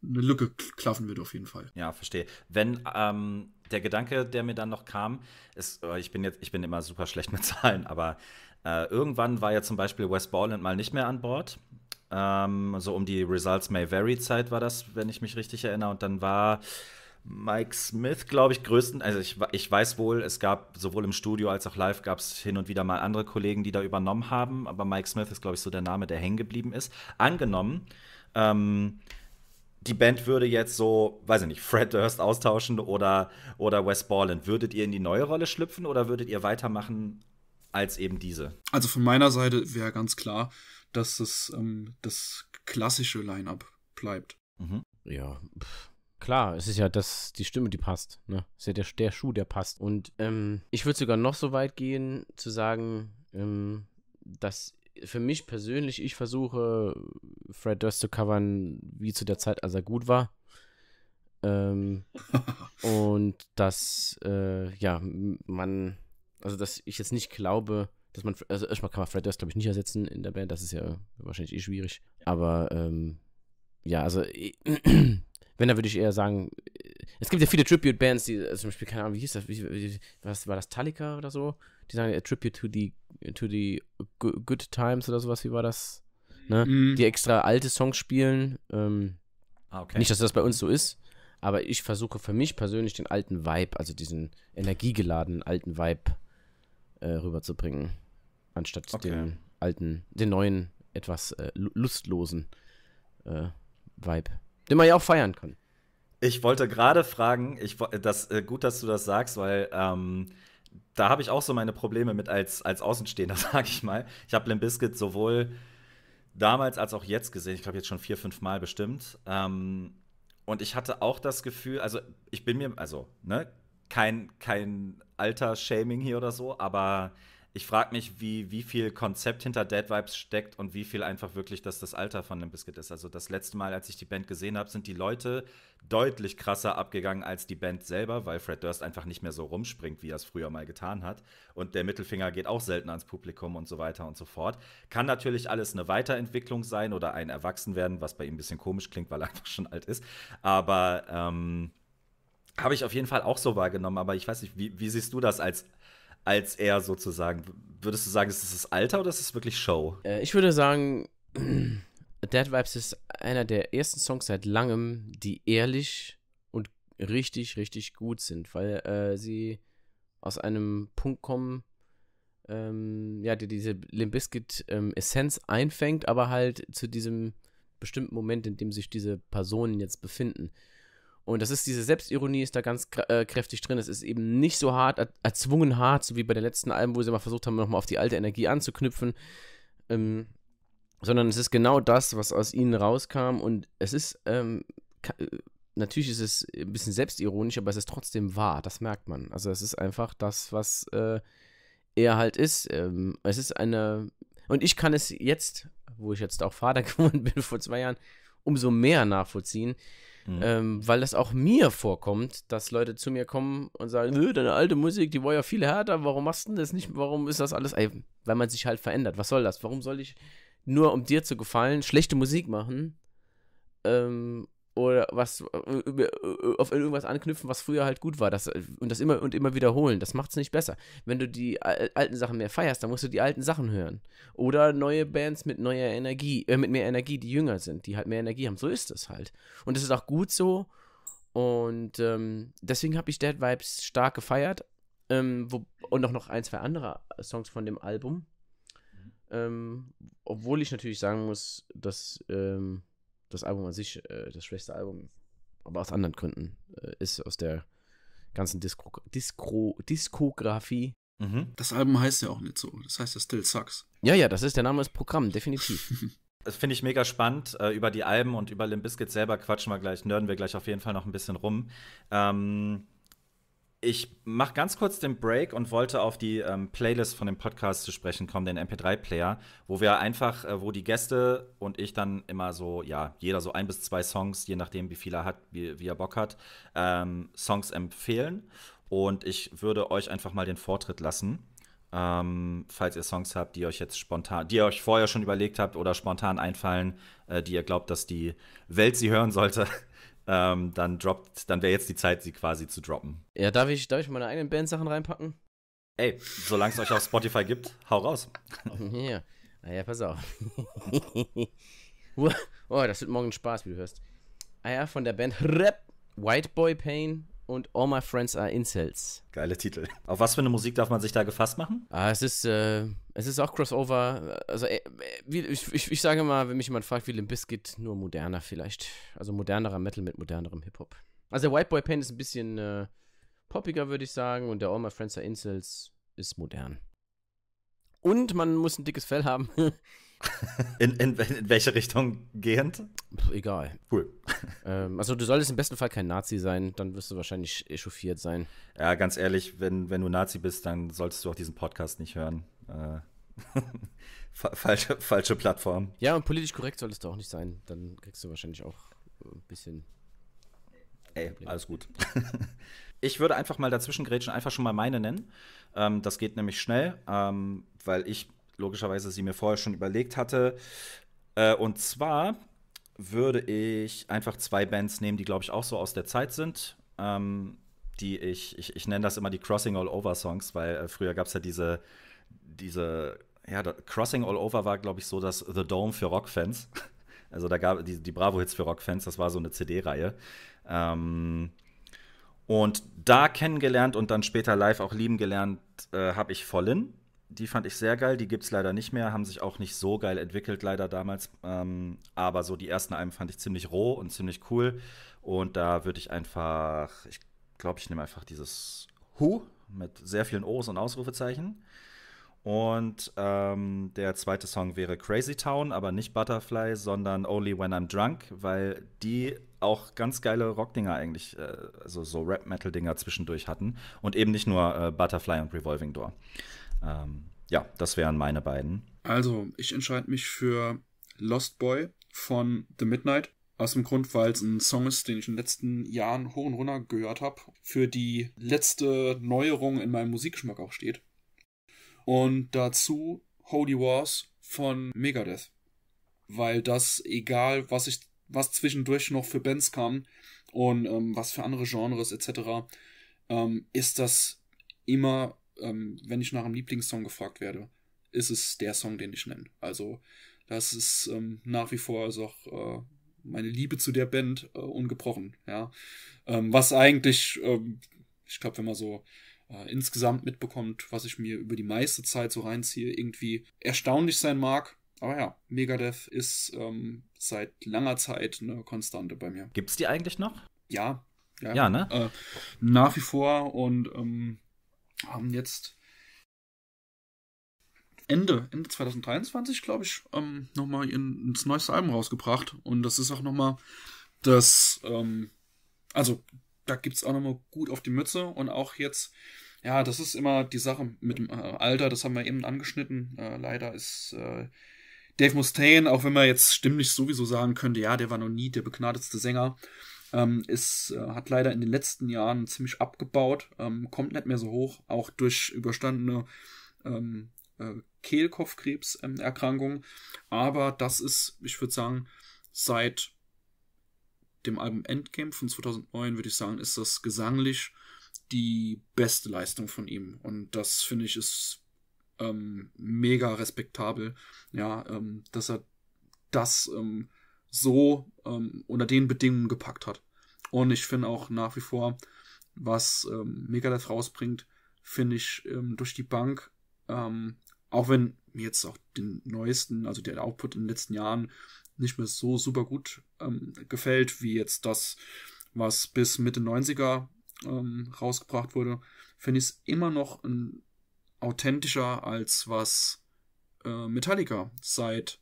eine Lücke klaffen wird auf jeden Fall. Ja, verstehe. Wenn ähm, der Gedanke, der mir dann noch kam, ist, äh, ich bin jetzt, ich bin immer super schlecht mit <laughs> Zahlen, aber äh, irgendwann war ja zum Beispiel West Borland mal nicht mehr an Bord. Ähm, so um die Results May Vary Zeit war das, wenn ich mich richtig erinnere. Und dann war Mike Smith, glaube ich, größten. Also ich, ich weiß wohl, es gab sowohl im Studio als auch live gab es hin und wieder mal andere Kollegen, die da übernommen haben. Aber Mike Smith ist, glaube ich, so der Name, der hängen geblieben ist. Angenommen, ähm, die Band würde jetzt so, weiß ich nicht, Fred Durst austauschen oder, oder Wes Borland. Würdet ihr in die neue Rolle schlüpfen oder würdet ihr weitermachen als eben diese? Also von meiner Seite wäre ganz klar, dass es ähm, das klassische Line-up bleibt. Mhm. Ja, Pff. klar, es ist ja das, die Stimme, die passt. Ne? Es ist ja der, der Schuh, der passt. Und ähm, ich würde sogar noch so weit gehen, zu sagen, ähm, dass für mich persönlich, ich versuche, Fred Durst zu covern, wie zu der Zeit, als er gut war. Ähm, <laughs> und dass, äh, ja, man, also dass ich jetzt nicht glaube, dass man, also erstmal kann man Fred Durst, glaube ich, nicht ersetzen in der Band, das ist ja wahrscheinlich eh schwierig. Aber ähm, ja, also eh, <clears throat> wenn, dann würde ich eher sagen, äh, es gibt ja viele Tribute-Bands, die also zum Beispiel, keine Ahnung, wie hieß das, wie, wie, was war das, Talika oder so? Die sagen, a Tribute to the, to the Good Times oder sowas, wie war das? Ne? Mm. Die extra alte Songs spielen. Ähm, ah, okay. Nicht, dass das bei uns so ist, aber ich versuche für mich persönlich den alten Vibe, also diesen energiegeladenen alten Vibe äh, rüberzubringen anstatt okay. den alten, den neuen, etwas äh, lustlosen äh, Vibe, den man ja auch feiern kann. Ich wollte gerade fragen, ich, das, äh, gut, dass du das sagst, weil ähm, da habe ich auch so meine Probleme mit als, als Außenstehender, <laughs> sage ich mal. Ich habe Limp Bizkit sowohl damals als auch jetzt gesehen, ich glaube jetzt schon vier, fünf Mal bestimmt. Ähm, und ich hatte auch das Gefühl, also ich bin mir, also, ne, kein, kein Alter-Shaming hier oder so, aber ich frage mich, wie, wie viel Konzept hinter Dead Vibes steckt und wie viel einfach wirklich, dass das Alter von Limp Bizkit ist. Also das letzte Mal, als ich die Band gesehen habe, sind die Leute deutlich krasser abgegangen als die Band selber, weil Fred Durst einfach nicht mehr so rumspringt, wie er es früher mal getan hat. Und der Mittelfinger geht auch selten ans Publikum und so weiter und so fort. Kann natürlich alles eine Weiterentwicklung sein oder ein Erwachsenwerden, was bei ihm ein bisschen komisch klingt, weil er <laughs> einfach schon alt ist. Aber ähm, habe ich auf jeden Fall auch so wahrgenommen. Aber ich weiß nicht, wie, wie siehst du das als als er sozusagen. Würdest du sagen, ist das das Alter oder ist es wirklich Show? Äh, ich würde sagen, <clears throat> Dead Vibes ist einer der ersten Songs seit langem, die ehrlich und richtig, richtig gut sind, weil äh, sie aus einem Punkt kommen, ähm, ja, die diese Limbiskit ähm, Essenz einfängt, aber halt zu diesem bestimmten Moment, in dem sich diese Personen jetzt befinden. Und das ist, diese Selbstironie ist da ganz äh, kräftig drin. Es ist eben nicht so hart, er, erzwungen hart, so wie bei der letzten Album, wo sie mal versucht haben, nochmal auf die alte Energie anzuknüpfen. Ähm, sondern es ist genau das, was aus ihnen rauskam. Und es ist, ähm, äh, natürlich ist es ein bisschen selbstironisch, aber es ist trotzdem wahr, das merkt man. Also es ist einfach das, was äh, er halt ist. Ähm, es ist eine, und ich kann es jetzt, wo ich jetzt auch Vater <laughs> geworden bin vor zwei Jahren, umso mehr nachvollziehen, Mhm. Ähm, weil das auch mir vorkommt, dass Leute zu mir kommen und sagen, nö, deine alte Musik, die war ja viel härter, warum machst du das nicht, warum ist das alles, Ey, weil man sich halt verändert, was soll das, warum soll ich nur um dir zu gefallen schlechte Musik machen ähm, oder was äh, äh, äh, auf irgendwas anknüpfen, was früher halt gut war, das und das immer und immer wiederholen, das macht's nicht besser. Wenn du die alten Sachen mehr feierst, dann musst du die alten Sachen hören oder neue Bands mit neuer Energie, äh, mit mehr Energie, die jünger sind, die halt mehr Energie haben. So ist das halt und das ist auch gut so und ähm, deswegen habe ich Dead Vibes stark gefeiert ähm, wo, und auch noch ein zwei andere Songs von dem Album, mhm. ähm, obwohl ich natürlich sagen muss, dass ähm, das Album an sich äh, das schwächste Album, aber aus anderen Gründen äh, ist aus der ganzen Disko Disko Diskografie. Mhm. Das Album heißt ja auch nicht so. Das heißt ja Still Sucks. Ja, ja, das ist der Name des Programms, definitiv. <laughs> Das finde ich mega spannend. Äh, über die Alben und über Limp Bizkit selber quatschen wir gleich, nörden wir gleich auf jeden Fall noch ein bisschen rum. Ähm, ich mache ganz kurz den Break und wollte auf die ähm, Playlist von dem Podcast zu sprechen kommen, den MP3-Player, wo wir einfach, äh, wo die Gäste und ich dann immer so, ja, jeder so ein bis zwei Songs, je nachdem, wie viel er hat, wie, wie er Bock hat, ähm, Songs empfehlen. Und ich würde euch einfach mal den Vortritt lassen, ähm, falls ihr Songs habt, die euch jetzt spontan, die ihr euch vorher schon überlegt habt oder spontan einfallen, äh, die ihr glaubt, dass die Welt sie hören sollte ähm, dann droppt, dann wäre jetzt die Zeit, sie quasi zu droppen. Ja, darf ich, darf ich meine eigenen Bandsachen reinpacken? Ey, solange es euch auf Spotify gibt, hau raus. Ah ja, naja, pass auf. <laughs> oh, das wird morgen Spaß, wie du hörst. Ah ja, von der Band Rap, White Boy Pain, und All My Friends Are Incels. Geile Titel. Auf was für eine Musik darf man sich da gefasst machen? Ah, es ist, äh, es ist auch Crossover. Also, äh, ich, ich, ich, sage mal, wenn mich jemand fragt, wie Limp Bizkit, nur moderner vielleicht. Also modernerer Metal mit modernerem Hip-Hop. Also, der White Boy Pen ist ein bisschen äh, poppiger, würde ich sagen. Und der All My Friends Are Incels ist modern. Und man muss ein dickes Fell haben. <laughs> In, in, in, welche Richtung gehend? Pff, egal. Cool. Ähm, also du solltest im besten Fall kein Nazi sein, dann wirst du wahrscheinlich echauffiert sein. Ja, ganz ehrlich, wenn, wenn du Nazi bist, dann solltest du auch diesen Podcast nicht hören. Äh, <laughs> falsche, falsche Plattform. Ja, und politisch korrekt solltest du auch nicht sein. Dann kriegst du wahrscheinlich auch ein bisschen. Ey, Probleme. alles gut. <laughs> ich würde einfach mal dazwischen grätschen, einfach schon mal meine nennen. Ähm, das geht nämlich schnell, ähm, weil ich logischerweise sie mir vorher schon überlegt hatte. Äh, und zwar würde ich einfach zwei Bands nehmen, die, glaube ich, auch so aus der Zeit sind. Ähm, die ich, ich, ich nenne das immer die Crossing All Over Songs, weil äh, früher gab es ja diese, diese, ja, Crossing All Over war, glaube ich, so das The Dome für Rockfans. <laughs> Also da gab die, die Bravo-Hits für Rockfans, das war so eine CD-Reihe. Ähm, und da kennengelernt und dann später live auch lieben gelernt äh, habe ich Vollin die fand ich sehr geil. Die gibt es leider nicht mehr, haben sich auch nicht so geil entwickelt, leider damals. Ähm, aber so die ersten Alben fand ich ziemlich roh und ziemlich cool. Und da würde ich einfach, ich glaube, ich nehme einfach dieses Hu mit sehr vielen O's und Ausrufezeichen. Und ähm, der zweite Song wäre Crazy Town, aber nicht Butterfly, sondern Only When I'm Drunk, weil die auch ganz geile Rockdinger eigentlich, äh, also so Rap-Metal-Dinger zwischendurch hatten. Und eben nicht nur äh, Butterfly und Revolving Door. Ähm, ja, das wären meine beiden. Also, ich entscheide mich für Lost Boy von The Midnight. Aus dem Grund, weil es ein Song ist, den ich in den letzten Jahren hoch und runter gehört habe. Für die letzte Neuerung in meinem Musikgeschmack auch steht. Und dazu Holy Wars von Megadeth. Weil das, egal was ich, was zwischendurch noch für Bands kam und ähm, was für andere Genres etc., ähm, ist das immer ähm, wenn ich nach einem Lieblingssong gefragt werde, ist es der Song, den ich nenne. Also das ist ähm, nach wie vor also auch äh, meine Liebe zu der Band äh, ungebrochen. Ja, ähm, was eigentlich, ähm, ich glaube, wenn man so äh, insgesamt mitbekommt, was ich mir über die meiste Zeit so reinziehe, irgendwie erstaunlich sein mag. Aber ja, Megadeth ist ähm, seit langer Zeit eine Konstante bei mir. Gibt's die eigentlich noch? Ja. Ja, ja ne? Äh, nach wie vor und ähm, haben jetzt Ende, Ende 2023, glaube ich, ähm, nochmal ins neueste Album rausgebracht. Und das ist auch nochmal das, ähm, also da gibt es auch nochmal gut auf die Mütze. Und auch jetzt, ja, das ist immer die Sache mit dem äh, Alter, das haben wir eben angeschnitten. Äh, leider ist äh, Dave Mustaine, auch wenn man jetzt stimmlich sowieso sagen könnte, ja, der war noch nie der begnadetste Sänger. Ähm, ist, äh, hat leider in den letzten Jahren ziemlich abgebaut, ähm, kommt nicht mehr so hoch, auch durch überstandene ähm, äh, Kehlkopfkrebserkrankung. Aber das ist, ich würde sagen, seit dem Album Endgame von 2009, würde ich sagen, ist das gesanglich die beste Leistung von ihm. Und das finde ich ist ähm, mega respektabel, ja, ähm, dass er das ähm, so ähm, unter den Bedingungen gepackt hat. Und ich finde auch nach wie vor, was ähm, Megadeth rausbringt, finde ich ähm, durch die Bank, ähm, auch wenn mir jetzt auch den neuesten, also der Output in den letzten Jahren nicht mehr so super gut ähm, gefällt, wie jetzt das, was bis Mitte 90er ähm, rausgebracht wurde, finde ich es immer noch ein authentischer als was äh, Metallica seit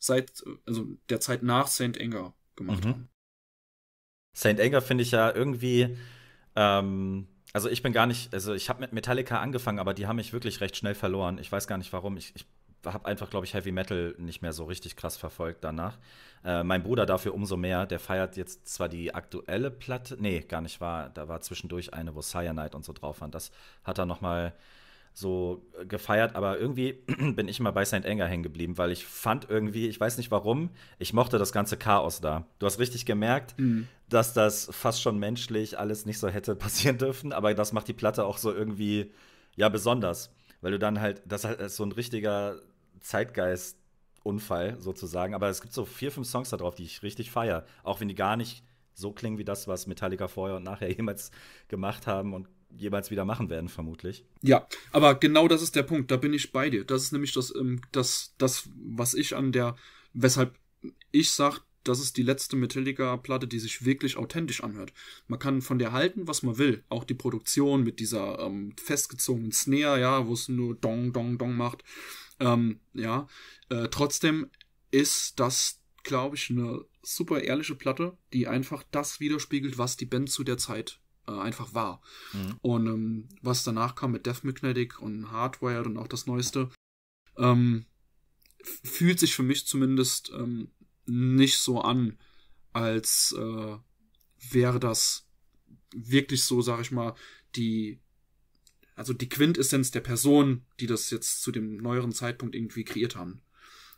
seit, also der Zeit nach Saint Enger gemacht mhm. haben. Saint Anger finde ich ja irgendwie, ähm, also ich bin gar nicht, also ich habe mit Metallica angefangen, aber die haben mich wirklich recht schnell verloren. Ich weiß gar nicht warum. Ich, ich habe einfach, glaube ich, Heavy Metal nicht mehr so richtig krass verfolgt danach. Äh, mein Bruder dafür umso mehr, der feiert jetzt zwar die aktuelle Platte, nee, gar nicht war, da war zwischendurch eine, wo Cyanide und so drauf waren. Das hat er noch mal so äh, gefeiert, aber irgendwie <clears throat> bin ich mal bei St. Enger hängen geblieben, weil ich fand irgendwie, ich weiß nicht warum, ich mochte das ganze Chaos da. Du hast richtig gemerkt, mhm. dass das fast schon menschlich alles nicht so hätte <laughs> passieren dürfen, aber das macht die Platte auch so irgendwie, ja, besonders. Weil du dann halt, das halt, ist so ein richtiger Zeitgeist-Unfall sozusagen, aber es gibt so vier, fünf Songs da drauf, die ich richtig feiere, auch wenn die gar nicht so klingen wie das, was Metallica vorher und nachher <laughs> jemals gemacht haben und jemals wieder machen werden, vermutlich. Ja, aber genau das ist der Punkt, da bin ich bei dir. Das ist nämlich das, ähm, das, das was ich an der, weshalb ich sage, das ist die letzte Metallica-Platte, die sich wirklich authentisch anhört. Man kann von der halten, was man will. Auch die Produktion mit dieser ähm, festgezogenen Snare, ja, wo es nur Dong, Dong, Dong macht. Ähm, ja, äh, trotzdem ist das, glaube ich, eine super ehrliche Platte, die einfach das widerspiegelt, was die Band zu der Zeit äh, einfach war. Mhm. Und ähm, was danach kam mit Death Magnetic und Hardwired und auch das Neueste, ähm, fühlt sich für mich zumindest ähm, nicht so an, als äh, wäre das wirklich so, sag ich mal, die, also die Quintessenz der Person, die das jetzt zu dem neueren Zeitpunkt irgendwie kreiert haben.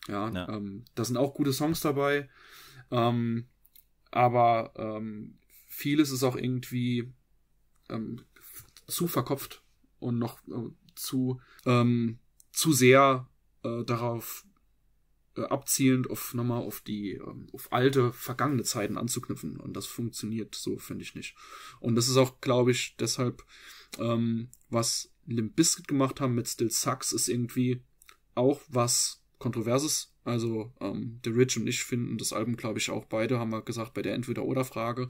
Ja, ja. Ähm, da sind auch gute Songs dabei, ähm, aber ähm, vieles ist auch irgendwie ähm, zu verkopft und noch äh, zu, ähm, zu sehr äh, darauf äh, abzielend auf nochmal auf die ähm, auf alte vergangene Zeiten anzuknüpfen und das funktioniert so finde ich nicht und das ist auch glaube ich deshalb ähm, was Limp Bizkit gemacht haben mit Still Sucks ist irgendwie auch was Kontroverses also ähm, The Rich und ich finden das Album glaube ich auch beide haben wir gesagt bei der entweder oder Frage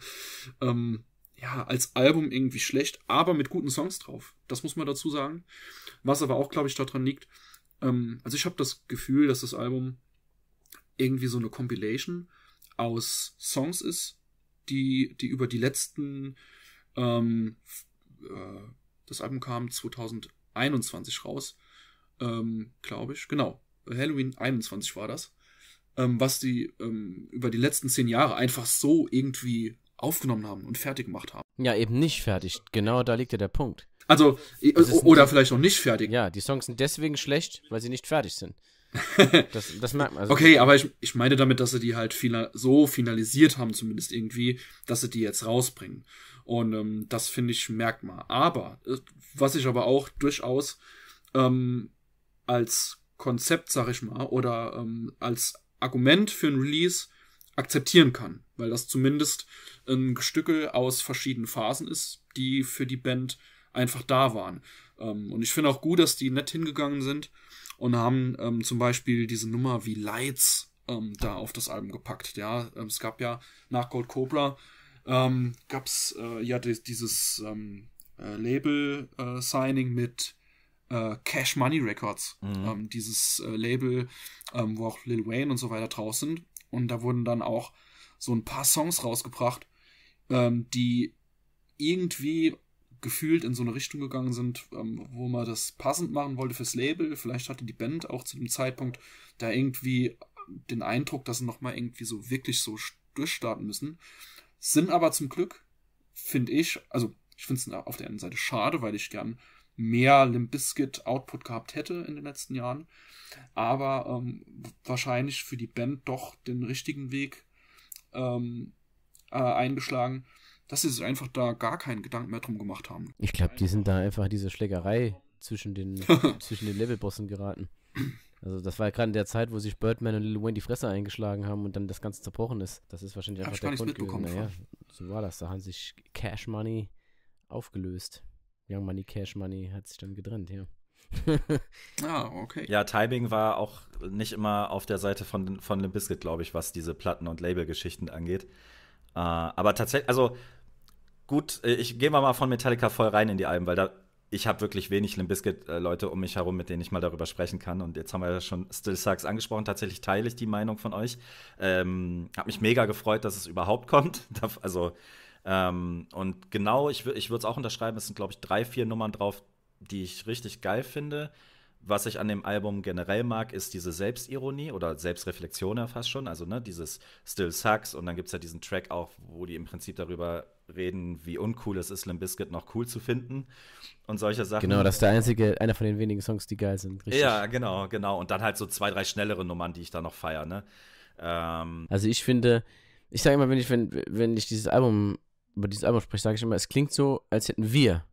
ähm, ja, als Album irgendwie schlecht, aber mit guten Songs drauf. Das muss man dazu sagen. Was aber auch, glaube ich, daran liegt. Ähm, also ich habe das Gefühl, dass das Album irgendwie so eine Compilation aus Songs ist, die, die über die letzten, ähm, äh, das Album kam 2021 raus, ähm, glaube ich, genau. Halloween 21 war das. Ähm, was die ähm, über die letzten zehn Jahre einfach so irgendwie aufgenommen haben und fertig gemacht haben. Ja, eben nicht fertig. Genau da liegt ja der Punkt. Also, oder vielleicht noch nicht fertig. Ja, die Songs sind deswegen schlecht, weil sie nicht fertig sind. <laughs> das, das merkt man. Also okay, aber ich, ich meine damit, dass sie die halt final, so finalisiert haben, zumindest irgendwie, dass sie die jetzt rausbringen. Und ähm, das finde ich, merkt man. Aber, äh, was ich aber auch durchaus ähm, als Konzept, sag ich mal, oder ähm, als Argument für ein Release akzeptieren kann, weil das zumindest ein Gestückel aus verschiedenen Phasen ist, die für die Band einfach da waren. Ähm, und ich finde auch gut, dass die nett hingegangen sind und haben ähm, zum Beispiel diese Nummer wie Lights ähm, da auf das Album gepackt. Ja, ähm, es gab ja nach Gold Cobra ähm, gab es äh, ja die, dieses ähm, äh, Label-Signing äh, mit äh, Cash Money Records, mhm. dieses äh, Label, wo auch Lil Wayne und so weiter draus sind. Und da wurden dann auch so ein paar Songs rausgebracht, ähm, die irgendwie gefühlt in so eine Richtung gegangen sind, ähm, wo man das passend machen wollte fürs Label. Vielleicht hatte die Band auch zu dem Zeitpunkt da irgendwie den Eindruck, dass sie nochmal irgendwie so wirklich so durchstarten müssen. Sind aber zum Glück, finde ich, also ich finde es auf der einen Seite schade, weil ich gern mehr Limp Bizkit Output gehabt hätte in den letzten Jahren. Aber ähm, wahrscheinlich für die Band doch den richtigen Weg ähm, äh, eingeschlagen, dass sie sich einfach da gar keinen Gedanken mehr drum gemacht haben. Ich glaube, die sind da einfach diese Schlägerei zwischen den, <laughs> zwischen den Levelbossen geraten. Also das war ja gerade in der Zeit, wo sich Birdman und Lil Wayne die Fresse eingeschlagen haben und dann das Ganze zerbrochen ist. Das ist wahrscheinlich Hab einfach ich der gar Grund gewesen. Naja, so war das. Da haben sich Cash Money aufgelöst. Young Money, Cash Money hat sich dann getrennt, ja. <laughs> ah, okay. Ja, Timing war auch nicht immer auf der Seite von, von Limp Bizkit, glaube ich, was diese Platten- und Label-Geschichten angeht. Äh, aber tatsächlich, also gut, äh, ich gehe mal von Metallica voll rein in die Alben, weil da ich habe wirklich wenig Limp Bizkit äh, Leute um mich herum, mit denen ich mal darüber sprechen kann. Und jetzt haben wir ja schon Still Sucks angesprochen. Tatsächlich teile ich die Meinung von euch. Ähm, hab mich mega gefreut, dass es überhaupt kommt. <laughs> Also ähm, und genau, ich, ich würde es auch unterschreiben, es sind, glaube ich, drei, vier Nummern drauf, die ich richtig geil finde. Was ich an dem Album generell mag, ist diese Selbstironie oder Selbstreflexion ja fast schon. Also, ne, dieses Still Sucks und dann gibt es ja diesen Track auch, wo die im Prinzip darüber reden, wie uncool es ist, Limp Biscuit noch cool zu finden und solche Sachen. Genau, das ist der einzige, einer von den wenigen Songs, die geil sind, richtig? Ja, genau, genau. Und dann halt so zwei, drei schnellere Nummern, die ich da noch feiere, ne? Ähm also ich finde, ich sage immer, wenn ich, wenn, wenn ich dieses Album über dieses Album spreche, sage ich immer, es klingt so, als hätten wir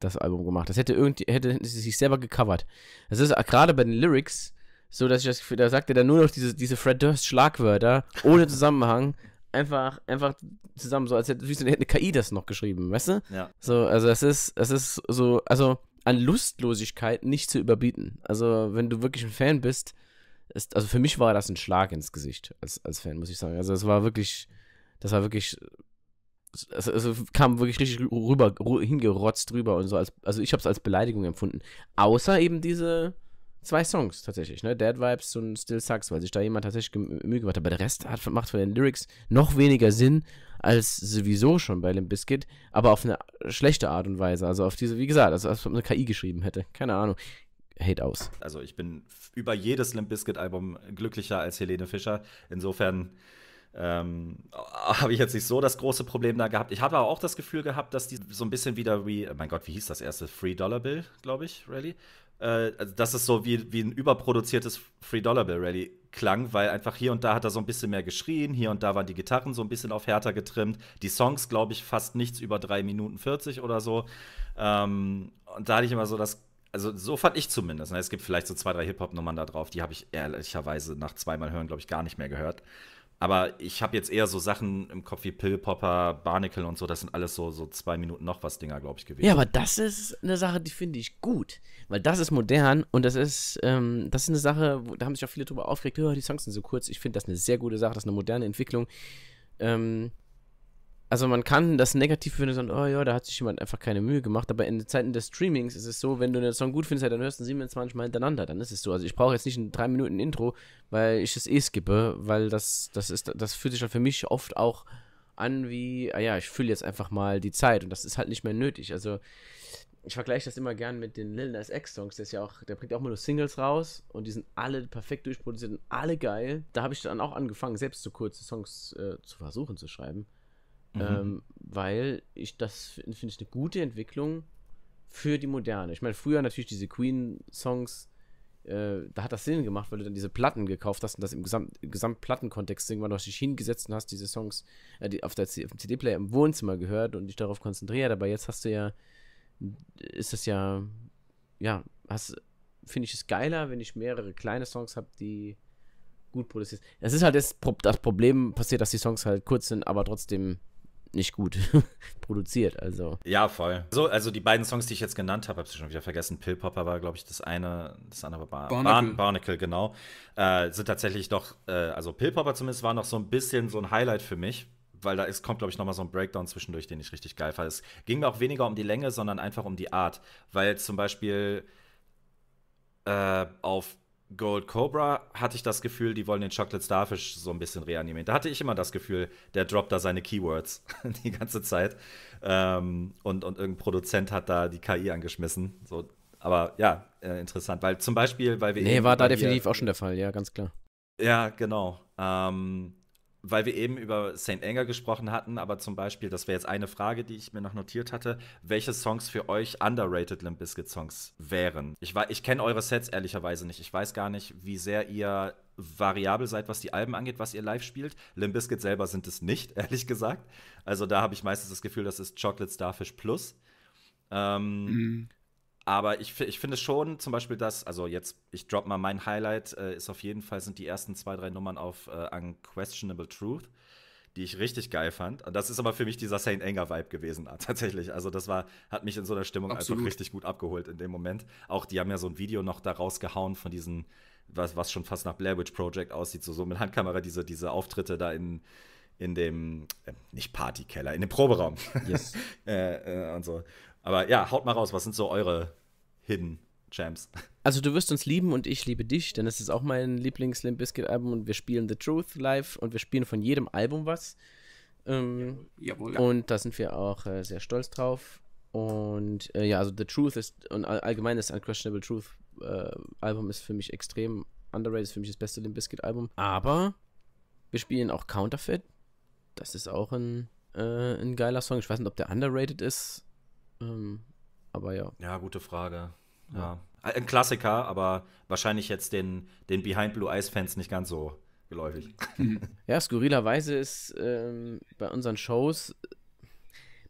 das Album gemacht. Das hätte irgendwie, hätte, sich selber gecovert. Das ist gerade bei den Lyrics so, dass ich das Gefühl, da sagt er dann nur noch diese, diese Fred Durst Schlagwörter ohne Zusammenhang. einfach, einfach zusammen, so als hätte, hätte eine KI das noch geschrieben, weißt du? Ja. So, also es ist, das ist so, also an Lustlosigkeit nicht zu überbieten. Also, wenn du wirklich ein Fan bist, ist, also für mich war das ein Schlag ins Gesicht als, als Fan, muss ich sagen. Also, es war wirklich, das war wirklich es, es, kam wirklich richtig rüber, hingerotzt rüber und so. Als, also ich habe es als Beleidigung empfunden. Außer eben diese zwei Songs tatsächlich, ne? Dead Vibes und Still Sucks, weil sich da jemand tatsächlich Mühe gemacht hat. Aber der Rest hat, macht von den Lyrics noch weniger Sinn als sowieso schon bei Limp Biscuit, aber auf eine schlechte Art und Weise. Also auf diese, wie gesagt, also als ob eine KI geschrieben hätte. Keine Ahnung. Hate aus. Also ich bin über jedes Limp Bizkit Album glücklicher als Helene Fischer. Insofern ähm, <laughs> habe ich jetzt nicht so das große Problem da gehabt. Ich habe aber auch das Gefühl gehabt, dass die so ein bisschen wieder wie, mein Gott, wie hieß das erste? Free-Dollar-Bill, glaube ich, Rally? Äh, also, dass es so wie, wie ein überproduziertes Free-Dollar-Bill-Rally klang, weil einfach hier und da hat er so ein bisschen mehr geschrien, hier und da waren die Gitarren so ein bisschen auf härter getrimmt, die Songs, glaube ich, fast nichts über 3 Minuten 40 oder so. Ähm, und da hatte ich immer so das also so fand ich zumindest. Ne? Es gibt vielleicht so zwei, drei Hip-Hop-Nummern da drauf, die habe ich ehrlicherweise nach zweimal Hören, glaube ich, gar nicht mehr gehört. Aber ich habe jetzt eher so Sachen im Kopf wie Pillpopper, Barnacle und so. Das sind alles so, so zwei Minuten noch was Dinger, glaube ich, gewesen. Ja, aber das ist eine Sache, die finde ich gut. Weil das ist modern und das ist, ähm, das ist eine Sache, wo, da haben sich auch viele drüber aufgeregt, oh, die Songs sind so kurz. Ich finde das eine sehr gute Sache, das ist eine moderne Entwicklung. Ähm, also man kann das negativ finden und sagen, oh ja, da hat sich jemand einfach keine Mühe gemacht, aber in Zeiten des Streamings ist es so, wenn du einen Song gut findest, dann hörst du ihn 27 Mal hintereinander, dann ist es so. Also ich brauche jetzt nicht ein 3 Minuten Intro, weil ich es eh skippe, weil das, das ist, das fühlt sich dann halt für mich oft auch an wie, ah ja, ich fülle jetzt einfach mal die Zeit und das ist halt nicht mehr nötig. Also ich vergleiche das immer gern mit den Lil Nas X Songs, der ist ja auch, der bringt auch immer nur Singles raus und die sind alle perfekt durchproduziert und alle geil. Da habe ich dann auch angefangen, selbst so kurze Songs äh, zu versuchen zu schreiben. Mhm. Ähm, weil ich das finde ich eine gute Entwicklung für die Moderne. Ich meine, früher natürlich diese Queen-Songs, äh, da hat das Sinn gemacht, weil du dann diese Platten gekauft hast und das im Gesamt, Gesamtplattenkontext irgendwann du dich hingesetzt und hast diese Songs äh, die auf, der, auf dem CD-Player im Wohnzimmer gehört und dich darauf konzentriert. Aber jetzt hast du ja, ist das ja, ja, hast, finde ich es geiler, wenn ich mehrere kleine Songs habe, die gut produziert. sind. Es ist halt das, das Problem passiert, dass die Songs halt kurz sind, aber trotzdem nicht gut <laughs> produziert. Also. Ja, voll. So, also die beiden Songs, die ich jetzt genannt habe, habe ich schon wieder vergessen. Pillpopper war, glaube ich, das eine, das andere war Barnacle, Barn Barnacle genau. Äh, sind tatsächlich doch, äh, also Pillpopper zumindest war noch so ein bisschen so ein Highlight für mich, weil da ist, kommt, glaube ich, nochmal so ein Breakdown zwischendurch, den ich richtig geil fand. Es ging mir auch weniger um die Länge, sondern einfach um die Art. Weil zum Beispiel äh, auf Gold Cobra hatte ich das Gefühl, die wollen den Chocolate Starfish so ein bisschen reanimieren. Da hatte ich immer das Gefühl, der droppt da seine Keywords <laughs> die ganze Zeit. Ähm, und, und irgendein Produzent hat da die KI angeschmissen. So, aber ja, äh, interessant. Weil zum Beispiel, weil wir. Nee, war da definitiv auch schon der Fall, ja, ganz klar. Ja, genau. Ähm, weil wir eben über St. Anger gesprochen hatten, aber zum Beispiel, das wäre jetzt eine Frage, die ich mir noch notiert hatte, welche Songs für euch underrated Limp Bizkit Songs wären? Ich, ich kenne eure Sets ehrlicherweise nicht. Ich weiß gar nicht, wie sehr ihr variabel seid, was die Alben angeht, was ihr live spielt. Limp Bizkit selber sind es nicht, <laughs> ehrlich gesagt. Also da habe ich meistens das Gefühl, das ist Chocolate Starfish Plus. Ähm, mhm. Aber ich, ich finde schon zum Beispiel, dass, also jetzt, ich drop mal mein Highlight, äh, ist auf jeden Fall, sind die ersten zwei, drei Nummern auf äh, Unquestionable Truth, die ich richtig geil fand. Und das ist aber für mich dieser Saint Anger Vibe gewesen, <laughs> tatsächlich. Also das war, hat mich in so einer Stimmung Absolut. einfach richtig gut abgeholt in dem Moment. Auch die haben ja so ein Video noch da rausgehauen von diesen, was, was schon fast nach Blair Witch Project aussieht, so, so mit Handkamera, diese, diese Auftritte da in, in dem, äh, nicht Partykeller, in dem Proberaum. Yes. <laughs> äh, äh, und so. Aber ja, haut mal raus, was sind so eure Hidden Champs? Also du wirst uns lieben und ich liebe dich, denn es ist auch mein lieblings limp biscuit album und wir spielen The Truth live und wir spielen von jedem Album was. Ähm, Jawohl, ja. Und da sind wir auch äh, sehr stolz drauf. Und äh, ja, also The Truth ist, und allgemein das Unquestionable Truth äh, Album ist für mich extrem underrated, ist für mich das beste Limp Bizkit Album. Aber wir spielen auch Counterfeit. Das ist auch ein, äh, ein geiler Song. Ich weiß nicht, ob der underrated ist. Ähm, aber ja. Ja, gute Frage. Ja. ja. Äh, ein Klassiker, aber wahrscheinlich jetzt den, den Behind Blue Eyes Fans nicht ganz so geläufig. Mhm. <laughs> Ja, skurrilerweise ist ähm, bei unseren Shows,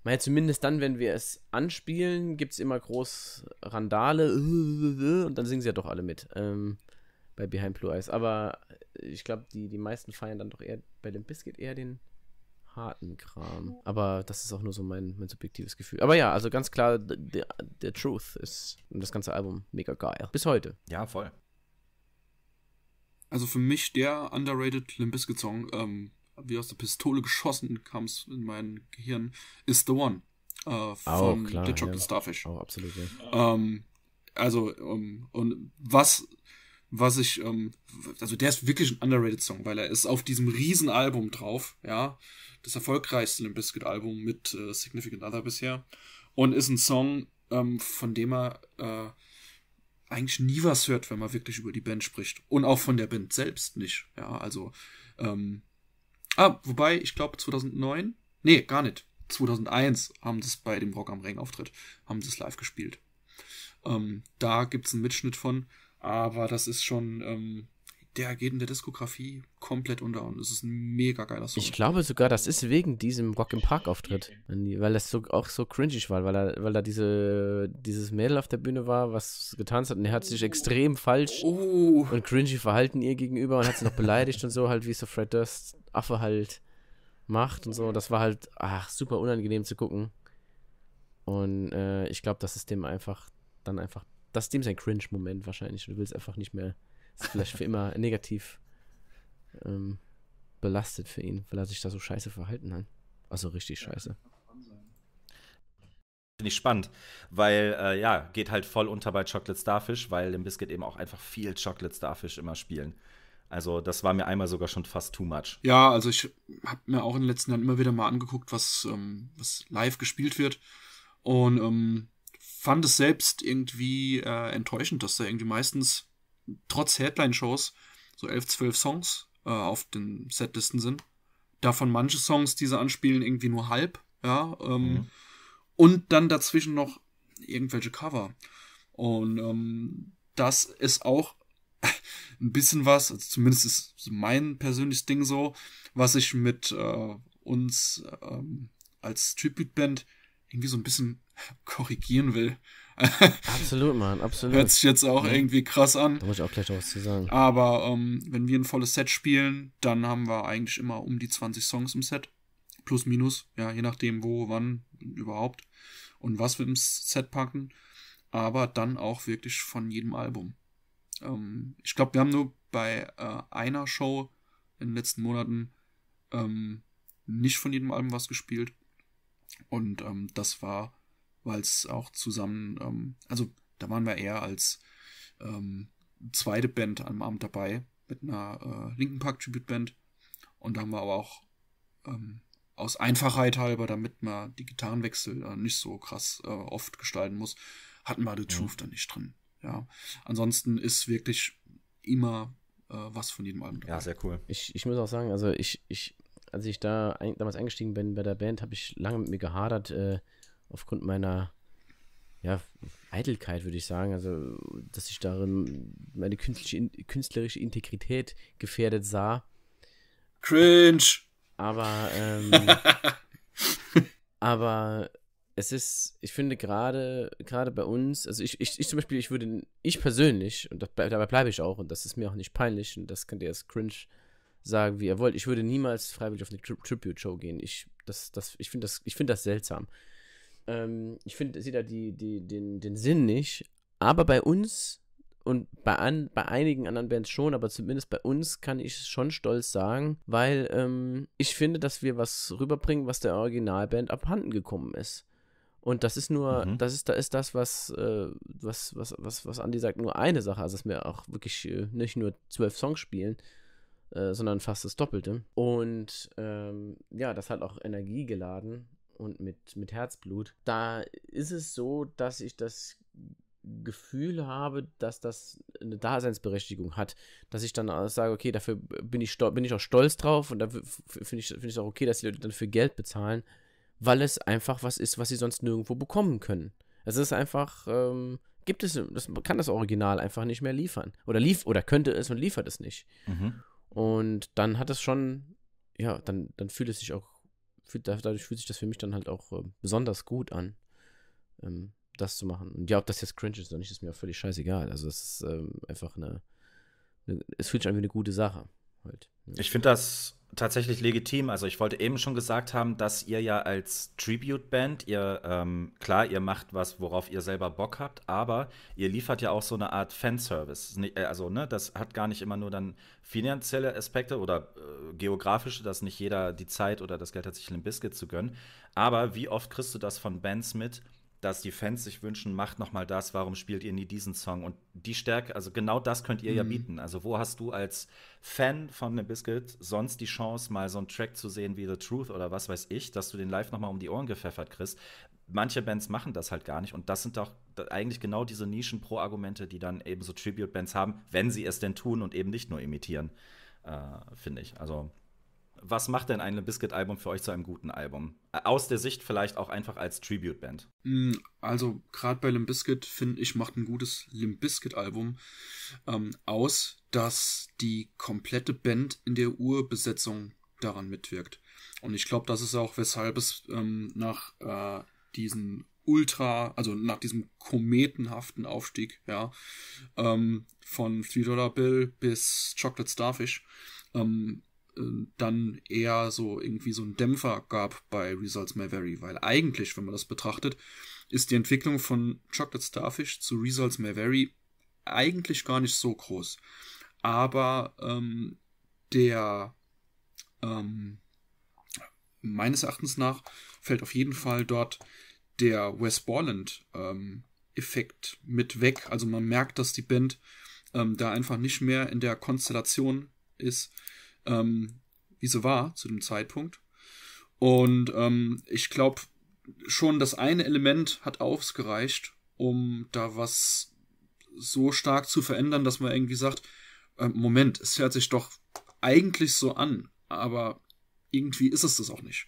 mal zumindest dann, wenn wir es anspielen, gibt es immer groß Randale äh, äh, und dann singen sie ja doch alle mit ähm, bei Behind Blue Eyes. Aber ich glaube, die, die meisten feiern dann doch eher bei dem Biscuit eher den harten Kram. Aber das ist auch nur so mein, mein subjektives Gefühl. Aber ja, also ganz klar, der, Truth ist das ganze Album mega geil. Bis heute. Ja, voll. Also für mich der underrated Limp Song, ähm, wie aus der Pistole geschossen kam es in mein Gehirn, ist The One äh, von oh, klar, The Chocolate ja. Starfish. Oh, absolut, ja. Ähm, also, um, ähm, und was was ich, ähm, also der ist wirklich ein underrated Song, weil er ist auf diesem riesen Album drauf, ja, das erfolgreichste Limp Bizkit Album mit äh, Significant Other bisher und ist ein Song, ähm, von dem er äh, eigentlich nie was hört, wenn man wirklich über die Band spricht und auch von der Band selbst nicht, ja, also ähm, ah, wobei, ich glaube 2009, nee, gar nicht, 2001 haben sie es bei dem Rock am Ring Auftritt, haben sie es live gespielt. Ähm, da gibt es einen Mitschnitt von, aber das ist schon, ähm, der geht in der Diskografie komplett unter und es ist ein mega geiler Song. Ich glaube sogar, das ist wegen diesem Rock im Park Auftritt, weil das so, auch so cringy war, weil da, weil da diese, dieses Mädel auf der Bühne war, was getanzt hat und er hat sich extrem falsch oh. und cringy verhalten ihr gegenüber und hat sie noch beleidigt und so, halt wie so Fred Durst Affe halt macht und so. Das war halt, ach, super unangenehm zu gucken. Und äh, ich glaube, das ist dem einfach dann einfach das ist dem sein Cringe-Moment wahrscheinlich. Du willst einfach nicht mehr, ist vielleicht für immer <laughs> negativ ähm, belastet für ihn, weil er sich da so scheiße verhalten hat. Also richtig scheiße. Finde ich spannend, weil äh, ja, geht halt voll unter bei Chocolate Starfish, weil im Biscuit eben auch einfach viel Chocolate Starfish immer spielen. Also das war mir einmal sogar schon fast too much. Ja, also ich habe mir auch in den letzten Jahren immer wieder mal angeguckt, was, ähm, was live gespielt wird. Und ähm, fand es selbst irgendwie äh, enttäuschend, dass da irgendwie meistens trotz Headline-Shows so elf, zwölf Songs äh, auf den Setlisten sind. Davon manche Songs, die sie anspielen, irgendwie nur halb, ja. Ähm, mhm. Und dann dazwischen noch irgendwelche Cover. Und ähm, das ist auch <laughs> ein bisschen was, also zumindest ist mein persönliches Ding so, was ich mit äh, uns ähm, als Tribute-Band irgendwie so ein bisschen <laughs> korrigieren will. absolut, Mann, absolut. Hört sich jetzt auch ja. irgendwie krass an. Da muss ich auch gleich noch was zu sagen. Aber ähm, wenn wir ein volles Set spielen, dann haben wir eigentlich immer um die 20 Songs im Set. Plus, minus, ja, je nachdem, wo, wann, überhaupt und was wir im Set packen. Aber dann auch wirklich von jedem Album. Ähm, ich glaube, wir haben nur bei äh, einer Show in den letzten Monaten ähm, nicht von jedem Album was gespielt. Und ähm, das war, weil es auch zusammen, ähm, also da waren wir eher als ähm, zweite Band am Abend dabei mit einer äh, Linken Park Tribute Band. Und da haben wir aber auch ähm, aus Einfachheit halber, damit man die Gitarrenwechsel äh, nicht so krass äh, oft gestalten muss, hatten wir The ja. Truth da nicht drin. Ja. Ansonsten ist wirklich immer äh, was von jedem Album dabei. Ja, sehr cool. Ich, ich muss auch sagen, also ich, ich als ich da ein, damals eingestiegen bin bei der Band, habe ich lange mit mir gehadert, äh, aufgrund meiner ja, Eitelkeit, würde ich sagen. Also, dass ich darin meine künstliche, künstlerische Integrität gefährdet sah. Cringe! Aber, ähm, <laughs> aber es ist, ich finde gerade, gerade bei uns, also ich, ich, ich zum Beispiel, ich würde, ich persönlich, und dabei bleibe ich auch, und das ist mir auch nicht peinlich, und das könnt ihr als cringe sagen, wie ihr wollt. Ich würde niemals freiwillig auf eine Tri Tribute-Show gehen. Ich, das, das, ich finde das, find das seltsam. Ähm, ich finde, sehe da die, die, den, den Sinn nicht. Aber bei uns und bei, an, bei einigen anderen Bands schon, aber zumindest bei uns kann ich es schon stolz sagen, weil ähm, ich finde, dass wir was rüberbringen, was der Originalband abhanden gekommen ist. Und das ist nur, mhm. das ist, da ist das, was, äh, was, was, was, was Andi sagt, nur eine Sache. Also, dass wir auch wirklich äh, nicht nur zwölf Songs spielen, äh, sondern fast das Doppelte. Und ähm, ja, das hat auch Energie geladen und mit, mit Herzblut. Da ist es so, dass ich das Gefühl habe, dass das eine Daseinsberechtigung hat, dass ich dann sage, okay, dafür bin ich, bin ich auch stolz drauf und da finde ich es find auch okay, dass die Leute dann für Geld bezahlen, weil es einfach was ist, was sie sonst nirgendwo bekommen können. Es ist einfach, ähm, gibt es, das kann das Original einfach nicht mehr liefern. Oder lief, oder könnte es und liefert es nicht. Mhm. Und dann hat es schon, ja, dann, dann fühlt es sich auch, fühlt, dadurch fühlt sich das für mich dann halt auch äh, besonders gut an, ähm, das zu machen. Und ja, ob das jetzt cringe ist oder nicht, ist mir auch völlig scheißegal. Also es ist ähm, einfach eine, eine, es fühlt sich an wie eine gute Sache halt. Ich finde das tatsächlich legitim. Also ich wollte eben schon gesagt haben, dass ihr ja als Tribute-Band, ihr, ähm, klar, ihr macht was, worauf ihr selber Bock habt, aber ihr liefert ja auch so eine Art Fanservice. Äh, also, ne, das hat gar nicht immer nur dann finanzielle Aspekte oder äh, geografische, dass nicht jeder die Zeit oder das Geld hat, sich ein Biscuit zu gönnen. Aber wie oft kriegst du das von Bands mit, dass die Fans sich wünschen, macht noch mal das, warum spielt ihr nie diesen Song? Und die Stärke, also genau das könnt ihr mhm. ja bieten. Also wo hast du als Fan von The Biscuit sonst die Chance, mal so einen Track zu sehen wie The Truth oder was weiß ich, dass du den live noch mal um die Ohren gepfeffert kriegst? Manche Bands machen das halt gar nicht und das sind doch eigentlich genau diese Nischen-Pro-Argumente, die dann eben so Tribute-Bands haben, wenn sie es denn tun und eben nicht nur imitieren, äh, finde ich. Also was macht denn ein Biscuit-Album für euch zu einem guten Album? Äh, aus der Sicht vielleicht auch einfach als Tribute-Band. Mm, also, gerade bei Limp Bizkit finde ich, macht ein gutes Limp Bizkit-Album ähm, aus, dass die komplette Band in der Urbesetzung daran mitwirkt. Und ich glaube, das ist auch, weshalb es ähm, nach äh, diesen ultra, also nach diesem kometenhaften Aufstieg, ja, ähm, von Three Dollar Bill bis Chocolate Starfish, ähm, ähm, dann eher so irgendwie so einen Dämpfer gab bei Results May Vary, weil eigentlich, wenn man das betrachtet, ist die Entwicklung von Chocolate Starfish zu Results May Vary eigentlich gar nicht so groß. Aber ähm, der ähm, meines Erachtens nach fällt auf jeden Fall dort der Wes Borland ähm, Effekt mit weg. Also man merkt, dass die Band ähm, da einfach nicht mehr in der Konstellation ist, ähm, wie sie war zu dem Zeitpunkt. Und ähm, ich glaube, schon das eine Element hat ausgereicht, um da was so stark zu verändern, dass man irgendwie sagt, äh, Moment, es hört sich doch eigentlich so an, aber irgendwie ist es das auch nicht.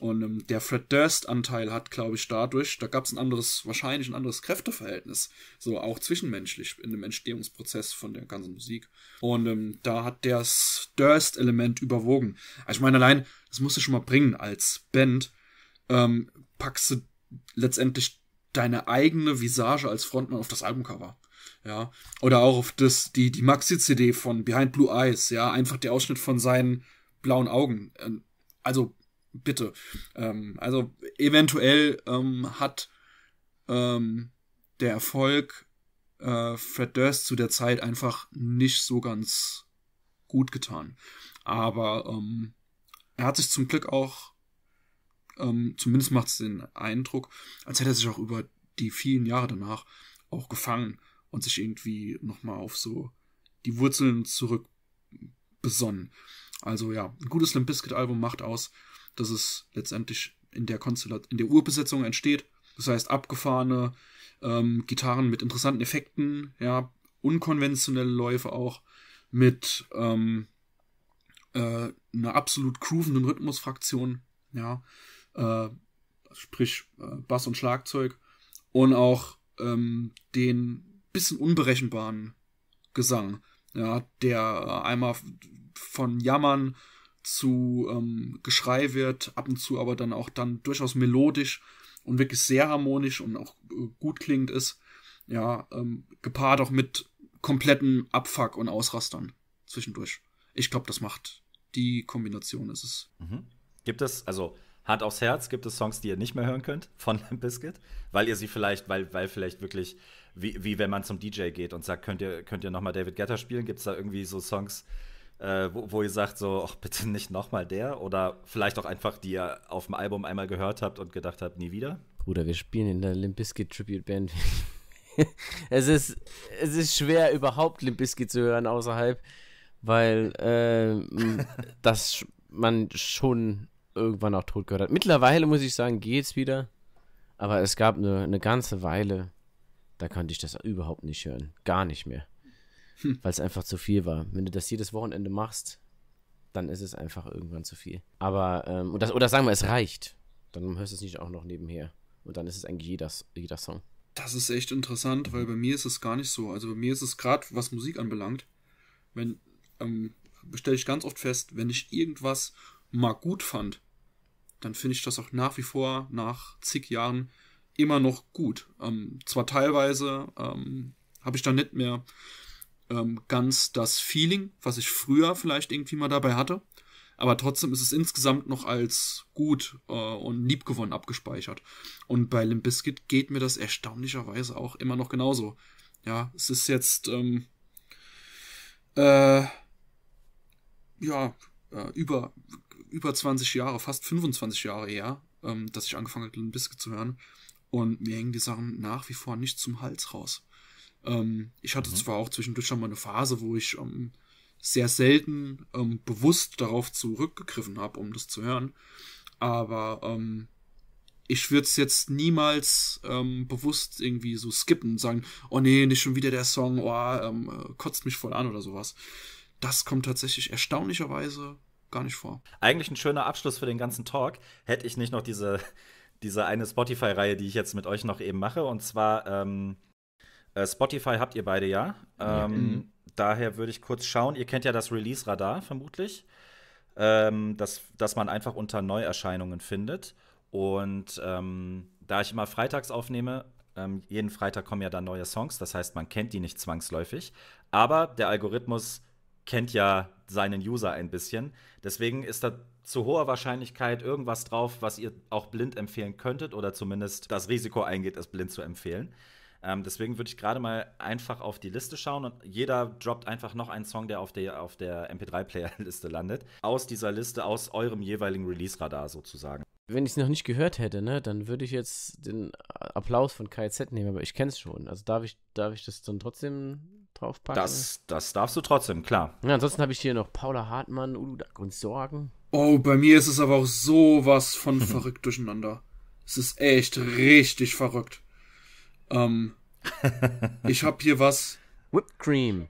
Und ähm, der Fred Durst-Anteil hat, glaube ich, dadurch, da gab es ein anderes, wahrscheinlich ein anderes Kräfteverhältnis, so auch zwischenmenschlich in dem Entstehungsprozess von der ganzen Musik. Und ähm, da hat das Durst-Element überwogen. Also ich meine, allein, das musst du schon mal bringen als Band, ähm, packst du letztendlich deine eigene Visage als Frontmann auf das Albumcover. Ja. Oder auch auf das, die, die Maxi-CD von Behind Blue Eyes, ja, einfach der Ausschnitt von seinen blauen Augen. Ähm, also bitte. Ähm, also eventuell ähm, hat ähm, der Erfolg äh, Fred Durst zu der Zeit einfach nicht so ganz gut getan. Aber ähm, er hat sich zum Glück auch, ähm, zumindest macht es den Eindruck, als hätte er sich auch über die vielen Jahre danach auch gefangen und sich irgendwie nochmal auf so die Wurzeln zurück besonnen. Also ja, ein gutes Limp Bizkit Album macht aus dass es letztendlich in der Konstellation, in der Urbesetzung entsteht. Das heißt, abgefahrene ähm, Gitarren mit interessanten Effekten, ja, unkonventionelle Läufe auch, mit ähm, äh, einer absolut groovenden Rhythmusfraktion, ja, äh, sprich äh, Bass und Schlagzeug und auch ähm, den bisschen unberechenbaren Gesang, ja, der einmal von Jammern zu ähm, Geschrei wird, ab und zu aber dann auch dann durchaus melodisch und wirklich sehr harmonisch und auch äh, gut klingend ist. Ja, ähm, gepaart auch mit kompletten Abfuck und Ausrastern zwischendurch. Ich glaube, das macht die Kombination, ist es. Mhm. Gibt es, also Hand aufs Herz, gibt es Songs, die ihr nicht mehr hören könnt von <laughs> Limp Bizkit? Weil ihr sie vielleicht, weil, weil vielleicht wirklich, wie, wie wenn man zum DJ geht und sagt, könnt ihr, könnt ihr nochmal David Guetta spielen? Gibt es da irgendwie so Songs, äh, wo, wo, ihr sagt so, ach bitte nicht nochmal der oder vielleicht auch einfach, die ihr auf dem Album einmal gehört habt und gedacht habt, nie wieder? Bruder, wir spielen in der Limp Bizkit Tribute Band. <laughs> es, ist, es ist schwer, überhaupt Limp Bizkit zu hören außerhalb, weil äh, <laughs> das man schon irgendwann auch tot gehört hat. Mittlerweile muss ich sagen, geht's wieder. Aber es gab eine, eine ganze Weile, da konnte ich das überhaupt nicht hören. Gar nicht mehr. Hm. Weil es einfach zu viel war. Wenn du das jedes Wochenende machst, dann ist es einfach irgendwann zu viel. Aber, ähm, das, oder sagen wir, es reicht. Dann hörst du es nicht auch noch nebenher. Und dann ist es eigentlich jeder, jeder Song. Das ist echt interessant, weil bei mir ist es gar nicht so. Also bei mir ist es gerade, was Musik anbelangt, wenn, ähm, stelle ich ganz oft fest, wenn ich irgendwas mal gut fand, dann finde ich das auch nach wie vor nach zig Jahren immer noch gut. Ähm, zwar teilweise ähm, habe ich dann nicht mehr ähm, ganz das Feeling, was ich früher vielleicht irgendwie mal dabei hatte. Aber trotzdem ist es insgesamt noch als gut äh, und liebgewonnen abgespeichert. Und bei Limp Bizkit geht mir das erstaunlicherweise auch immer noch genauso. Ja, es ist jetzt, ähm, äh, ja, äh, über, über 20 Jahre, fast 25 Jahre her, ähm, dass ich angefangen habe, Limp Bizkit zu hören. Und mir hängen die Sachen nach wie vor nicht zum Hals raus. Ähm, ich hatte mhm. zwar auch zwischendurch schon mal eine Phase, wo ich ähm, sehr selten ähm, bewusst darauf zurückgegriffen habe, um das zu hören, aber ähm, ich würde es jetzt niemals ähm, bewusst irgendwie so skippen und sagen, oh nee, nicht schon wieder der Song, oh, ähm, äh, kotzt mich voll an oder sowas. Das kommt tatsächlich erstaunlicherweise gar nicht vor. Eigentlich ein schöner Abschluss für den ganzen Talk. Hätte ich nicht noch diese, diese eine Spotify-Reihe, die ich jetzt mit euch noch eben mache. Und zwar ähm, äh, Spotify habt ihr beide ja. Ähm, mhm. Daher würde ich kurz schauen. Ihr kennt ja das Release-Radar vermutlich, ähm, das, das man einfach unter Neuerscheinungen findet. Und ähm, da ich immer freitags aufnehme, ähm, jeden Freitag kommen ja dann neue Songs. Das heißt, man kennt die nicht zwangsläufig. Aber der Algorithmus kennt ja seinen User ein bisschen. Deswegen ist da zu hoher Wahrscheinlichkeit irgendwas drauf, was ihr auch blind empfehlen könntet oder zumindest das Risiko eingeht, es blind zu empfehlen. Ähm, deswegen würde ich gerade mal einfach auf die Liste schauen und jeder droppt einfach noch einen Song, der auf der, auf der MP3-Player-Liste landet, aus dieser Liste, aus eurem jeweiligen Release-Radar sozusagen. Wenn ich es noch nicht gehört hätte, ne, dann würde ich jetzt den Applaus von KZ nehmen, aber ich kenne es schon. Also darf ich, darf ich das dann trotzdem draufpacken? Das, das darfst du trotzdem, klar. Ja, ansonsten habe ich hier noch Paula Hartmann, Uludag und Sorgen. Oh, bei mir ist es aber auch sowas von <laughs> verrückt durcheinander. Es ist echt richtig verrückt. Ähm, <laughs> ich habe hier was. Whipped Cream.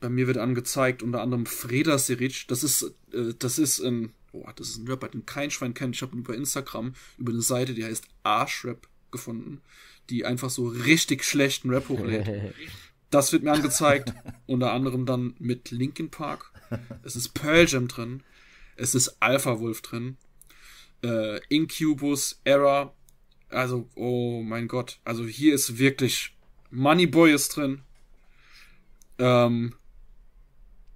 Bei mir wird angezeigt unter anderem Freda Seric. Das ist, äh, das ist ein, oh, das ist ein Rapper, den kein Schwein kennt. Ich habe ihn über Instagram, über eine Seite, die heißt Arschrap gefunden, die einfach so richtig schlechten Rap hochlädt. <laughs> Das wird mir angezeigt, unter anderem dann mit Linkin Park. <laughs> Es ist Pearl Jam drin. Es ist Alpha Wolf drin. Äh, Incubus, Era, also, oh mein Gott. Also hier ist wirklich Moneyboy ist drin. Ähm,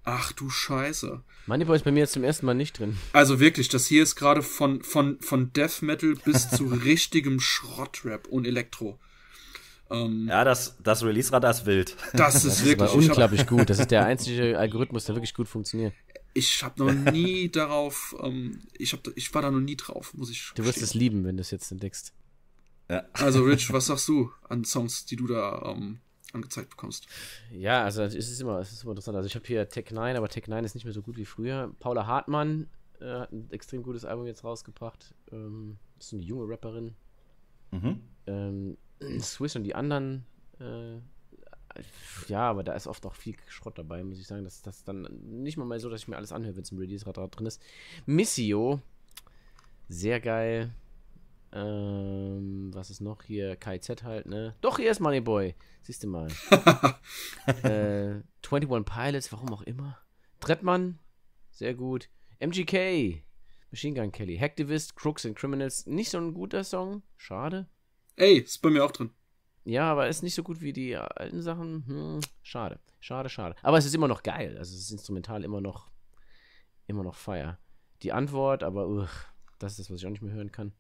ach du Scheiße. Moneyboy ist bei mir jetzt zum ersten Mal nicht drin. Also wirklich, das hier ist gerade von, von, von Death Metal bis zu <laughs> richtigem Schrottrap und Elektro. Ähm, ja, das, das Release-Radar ist wild. Das ist das wirklich ist unglaublich hab, gut. Das ist der einzige Algorithmus, der wirklich gut funktioniert. Ich habe noch nie darauf, ähm, ich, hab, ich war da noch nie drauf, muss ich. Du wirst es lieben, wenn du es jetzt entdeckst. Ja. <laughs> Also, Rich, was sagst du an Songs, die du da ähm, angezeigt bekommst? Ja, also es ist immer, es ist immer interessant. Also ich habe hier Tech 9, aber Tech 9 ist nicht mehr so gut wie früher. Paula Hartmann äh, hat ein extrem gutes Album jetzt rausgebracht. Ähm, ist eine junge Rapperin. Mhm. Ähm, <clears throat> Swiss und die anderen, äh, ja, aber da ist oft auch viel Schrott dabei, muss ich sagen. Das ist dann nicht mal, so, dass ich mir alles anhöre, wenn es im Release-Rad drin ist. Missio, sehr geil. Ähm, was ist noch hier? KZ halt, ne? Doch, hier ist Moneyboy. Siehst du mal. <laughs> äh, 21 Pilots, warum auch immer. Trettmann, sehr gut. MGK, Machine Gun Kelly. Hacktivist, Crooks and Criminals. Nicht so ein guter Song, schade. Ey, ist bei mir auch drin. Ja, aber ist nicht so gut wie die alten Sachen. Hm, schade, schade, schade. Aber es ist immer noch geil. Also es ist instrumental immer noch, immer noch Feier. Die Antwort, aber uch, das ist das, was ich auch nicht mehr hören kann.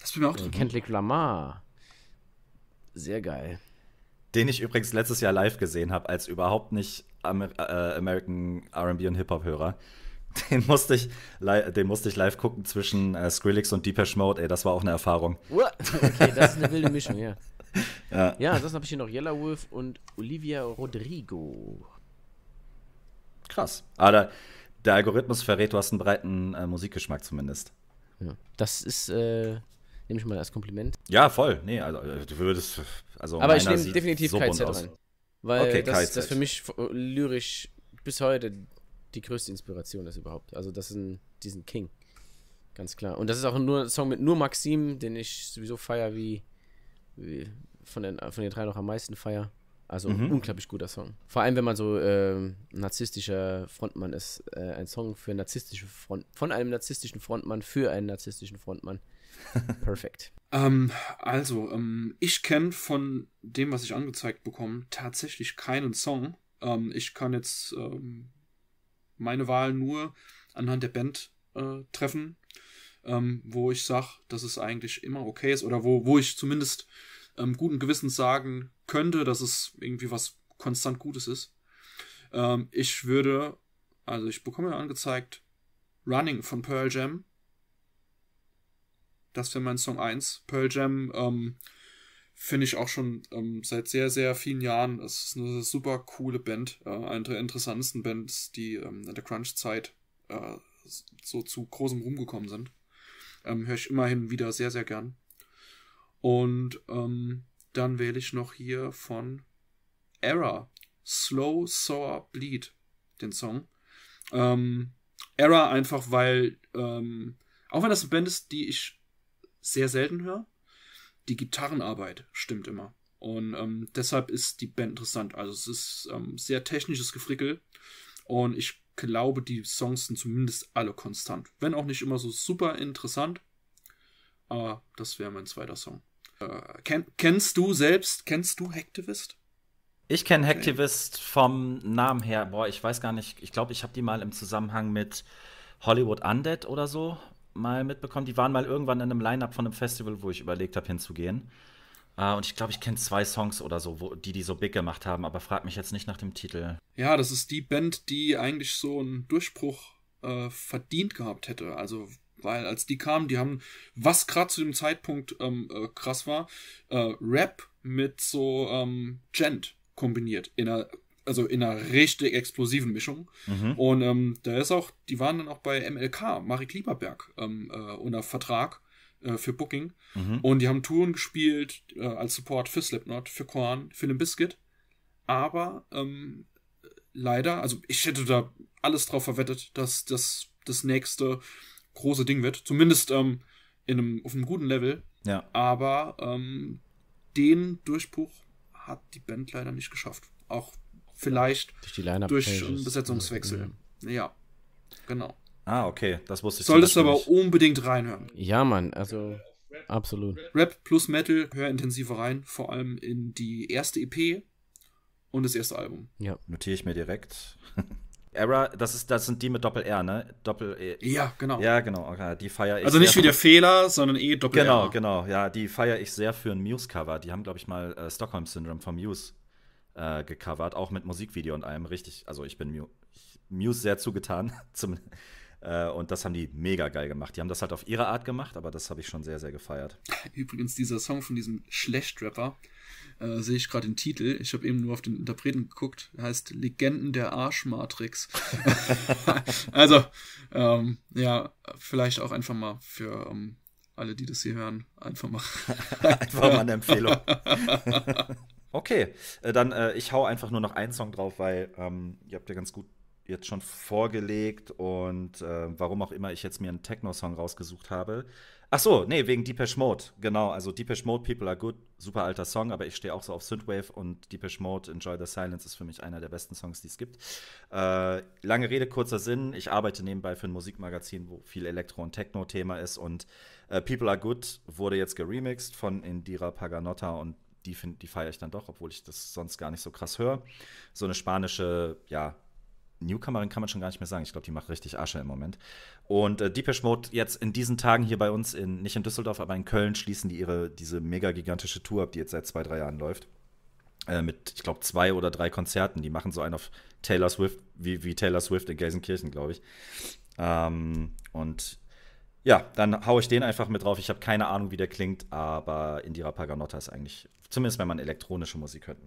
Das bin mir auch drin. Mhm. Kendrick Lamar. Sehr geil. Den ich übrigens letztes Jahr live gesehen habe, als überhaupt nicht Amer äh, American RB und Hip-Hop-Hörer. <laughs> Den musste, ich, den musste ich live gucken zwischen äh, Skrillex und Deepesh Mode. Ey, das war auch eine Erfahrung. Okay, das ist eine wilde Mischung, ja. <laughs> Ja, ja ansonsten habe ich hier noch Yellow Wolf und Olivia Rodrigo. Krass. Aber ah, der, der Algorithmus verrät, du hast einen breiten äh, Musikgeschmack zumindest. Ja. Das ist äh, Nehme ich mal als Kompliment. Ja, voll. Nee, also, also du würdest. Also Aber ich nehme definitiv so Kai Z rein. Weil okay, das, das für mich lyrisch bis heute die größte Inspiration ist überhaupt. Also das ist ein, diesen King. Ganz klar. Und das ist auch nur ein Song mit nur Maxim, den ich sowieso feier wie, wie von, den, von den drei noch am meisten feier. Also mhm. unglaublich guter Song. Vor allem, wenn man so äh, narzisstischer Frontmann ist. Äh, ein Song für narzisstische Front von einem narzisstischen Frontmann für einen narzisstischen Frontmann. <laughs> Perfekt. Ähm, also, ähm, ich kenne von dem, was ich angezeigt bekomme, tatsächlich keinen Song. Ähm, ich kann jetzt ähm, meine Wahl nur anhand der Band äh, treffen, ähm, wo ich sage, dass es eigentlich immer okay ist oder wo, wo ich zumindest ähm, guten Gewissens sagen könnte, dass es irgendwie was konstant Gutes ist. ich würde, also ich bekomme ja angezeigt Running von Pearl Jam das wäre mein Song 1. Pearl Jam ähm, finde ich auch schon ähm, seit sehr, sehr vielen Jahren. Es ist eine super coole Band. Äh, eine der interessantesten Bands, die ähm, in der Crunch-Zeit äh, so zu großem Ruhm gekommen sind. Ähm, Höre ich immerhin wieder sehr, sehr gern. Und ähm, dann wähle ich noch hier von Era Slow Sour Bleed den Song. Ähm, Era einfach, weil, ähm, auch wenn das eine Band ist, die ich sehr selten höre. Die Gitarrenarbeit stimmt immer. Und ähm, deshalb ist die Band interessant. Also es ist ähm, sehr technisches Gefrickel. Und ich glaube, die Songs sind zumindest alle konstant. Wenn auch nicht immer so super interessant. Aber das wäre mein zweiter Song. Äh, kenn, kennst du selbst, kennst du Hacktivist? Ich kenne okay. Hacktivist vom Namen her. Boah, ich weiß gar nicht. Ich glaube, ich habe die mal im Zusammenhang mit Hollywood Undead oder so mal mitbekommen. Die waren mal irgendwann in einem Line-Up von einem Festival, wo ich überlegt habe, hinzugehen. Uh, und ich glaube, ich kenne zwei Songs oder so, wo, die die so big gemacht haben, aber frag mich jetzt nicht nach dem Titel. Ja, das ist die Band, die eigentlich so einen Durchbruch äh, verdient gehabt hätte. Also, weil als die kamen, die haben, was gerade zu dem Zeitpunkt ähm, äh, krass war, äh, Rap mit so ähm, Gent kombiniert. In einer also in einer richtig explosiven Mischung. Mhm. Und ähm, da ist auch, die waren dann auch bei MLK, Marie Klieberberg, ähm, äh, unter Vertrag äh, für Booking. Mhm. Und die haben Touren gespielt äh, als Support für Slipknot, für Korn, für den Biscuit. Aber ähm, leider, also ich hätte da alles drauf verwettet, dass das das nächste große Ding wird. Zumindest ähm, in einem, auf einem guten Level. Ja. Aber ähm, den Durchbruch hat die Band leider nicht geschafft. Auch vielleicht durch, durch einen Besetzungswechsel. Mhm. Ja, genau. Ah, okay, das wusste ich Solltest du aber nicht. unbedingt reinhören. Ja, Mann, also absolut. Rap plus Metal, hör intensiver rein, vor allem in die erste EP und das erste Album. Ja. Notiere ich mir direkt. <laughs> Era, das, ist, das sind die mit Doppel-R, ne? Doppel-E. Ja, genau. Ja, genau. Okay, die feiere ich. Also nicht wie der Fehler, sondern E eh Doppel-R. Genau, genau. Ja, die feiere ich sehr für ein Muse-Cover. Die haben, glaube ich, mal äh, stockholm syndrom vom Muse äh, gecovert, auch mit Musikvideo und allem. Richtig, also ich bin Muse, sehr zugetan. <laughs> Zum, äh, und das haben die mega geil gemacht. Die haben das halt auf ihre Art gemacht, aber das habe ich schon sehr, sehr gefeiert. Übrigens, dieser Song von diesem Schlechtrapper, äh, sehe ich gerade den Titel. Ich habe eben nur auf den Interpreten geguckt. Er Heißt Legenden der Arschmatrix. <laughs> <laughs> also, ähm, ja, vielleicht auch einfach mal für ähm, alle, die das hier hören, einfach mal. einfach mal eine Empfehlung. Okay, äh, dann äh, ich hau einfach nur noch einen Song drauf, weil ähm, ihr habt ja ganz gut jetzt schon vorgelegt und äh, warum auch immer ich jetzt mir einen Techno-Song rausgesucht habe. Ach so, nee, wegen Deepesh Mode. Genau, also Deepesh Mode, People Are Good, super alter Song, aber ich stehe auch so auf Synthwave und Deepesh Mode, Enjoy the Silence ist für mich einer der besten Songs, die es gibt. Äh, lange Rede, kurzer Sinn. Ich arbeite nebenbei für ein Musikmagazin, wo viel Elektro- und Techno-Thema ist und äh, People Are Good wurde jetzt geremixed von Indira Paganotta und die, die feiere ich dann doch, obwohl ich das sonst gar nicht so krass höre. So eine spanische, ja, Newcomerin kann man schon gar nicht mehr sagen. Ich glaube, die macht richtig Asche im Moment. Und äh, Deepesh Mode jetzt in diesen Tagen hier bei uns, in, nicht in Düsseldorf, aber in Köln, schließen die ihre, diese mega gigantische Tour ab, die jetzt seit zwei, drei Jahren läuft. Äh, mit, ich glaube, zwei oder drei Konzerten. Die machen so einen auf Taylor Swift, wie, wie Taylor Swift in Gelsenkirchen, glaube ich. Ähm, und ja, dann haue ich den einfach mit drauf. Ich habe keine Ahnung, wie der klingt, aber Indira Paganotta ist eigentlich Zumindest wenn man elektronische Musik hört.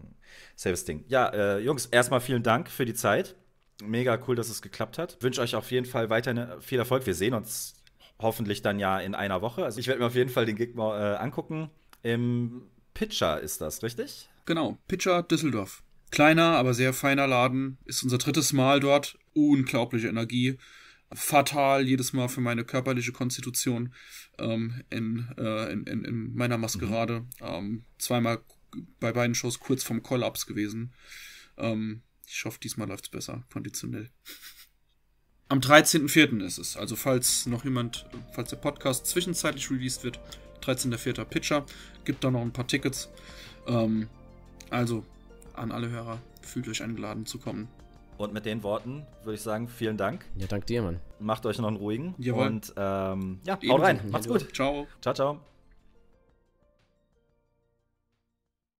Selbes Ding. Ja, äh, Jungs, erstmal vielen Dank für die Zeit. Mega cool, dass es geklappt hat. Wünsche euch auf jeden Fall weiterhin äh, viel Erfolg. Wir sehen uns hoffentlich dann ja in einer Woche. Also ich werde mir auf jeden Fall den Gig mal äh, angucken. Im Pitcher ist das, richtig? Genau, Pitcher Düsseldorf. Kleiner, aber sehr feiner Laden. Ist unser drittes Mal dort. Unglaubliche Energie fatal jedes Mal für meine körperliche Konstitution ähm, in, äh, in, in, in, meiner Maskerade. Mhm. Ähm, zweimal bei beiden Shows kurz vom Kollaps gewesen. Ähm, ich hoffe, diesmal läuft es besser, konditionell. Am 13.04. ist es. Also falls noch jemand, falls der Podcast zwischenzeitlich released wird, 13.04. Pitcher, gibt da noch ein paar Tickets. Ähm, also an alle Hörer, fühlt euch eingeladen zu kommen. Und mit den Worten würde ich sagen, vielen Dank. Ja, dank dir, Mann. Macht euch noch einen ruhigen. Jawohl. Und ähm, ja, haut rein. Macht's gut. Ciao. Ciao, ciao.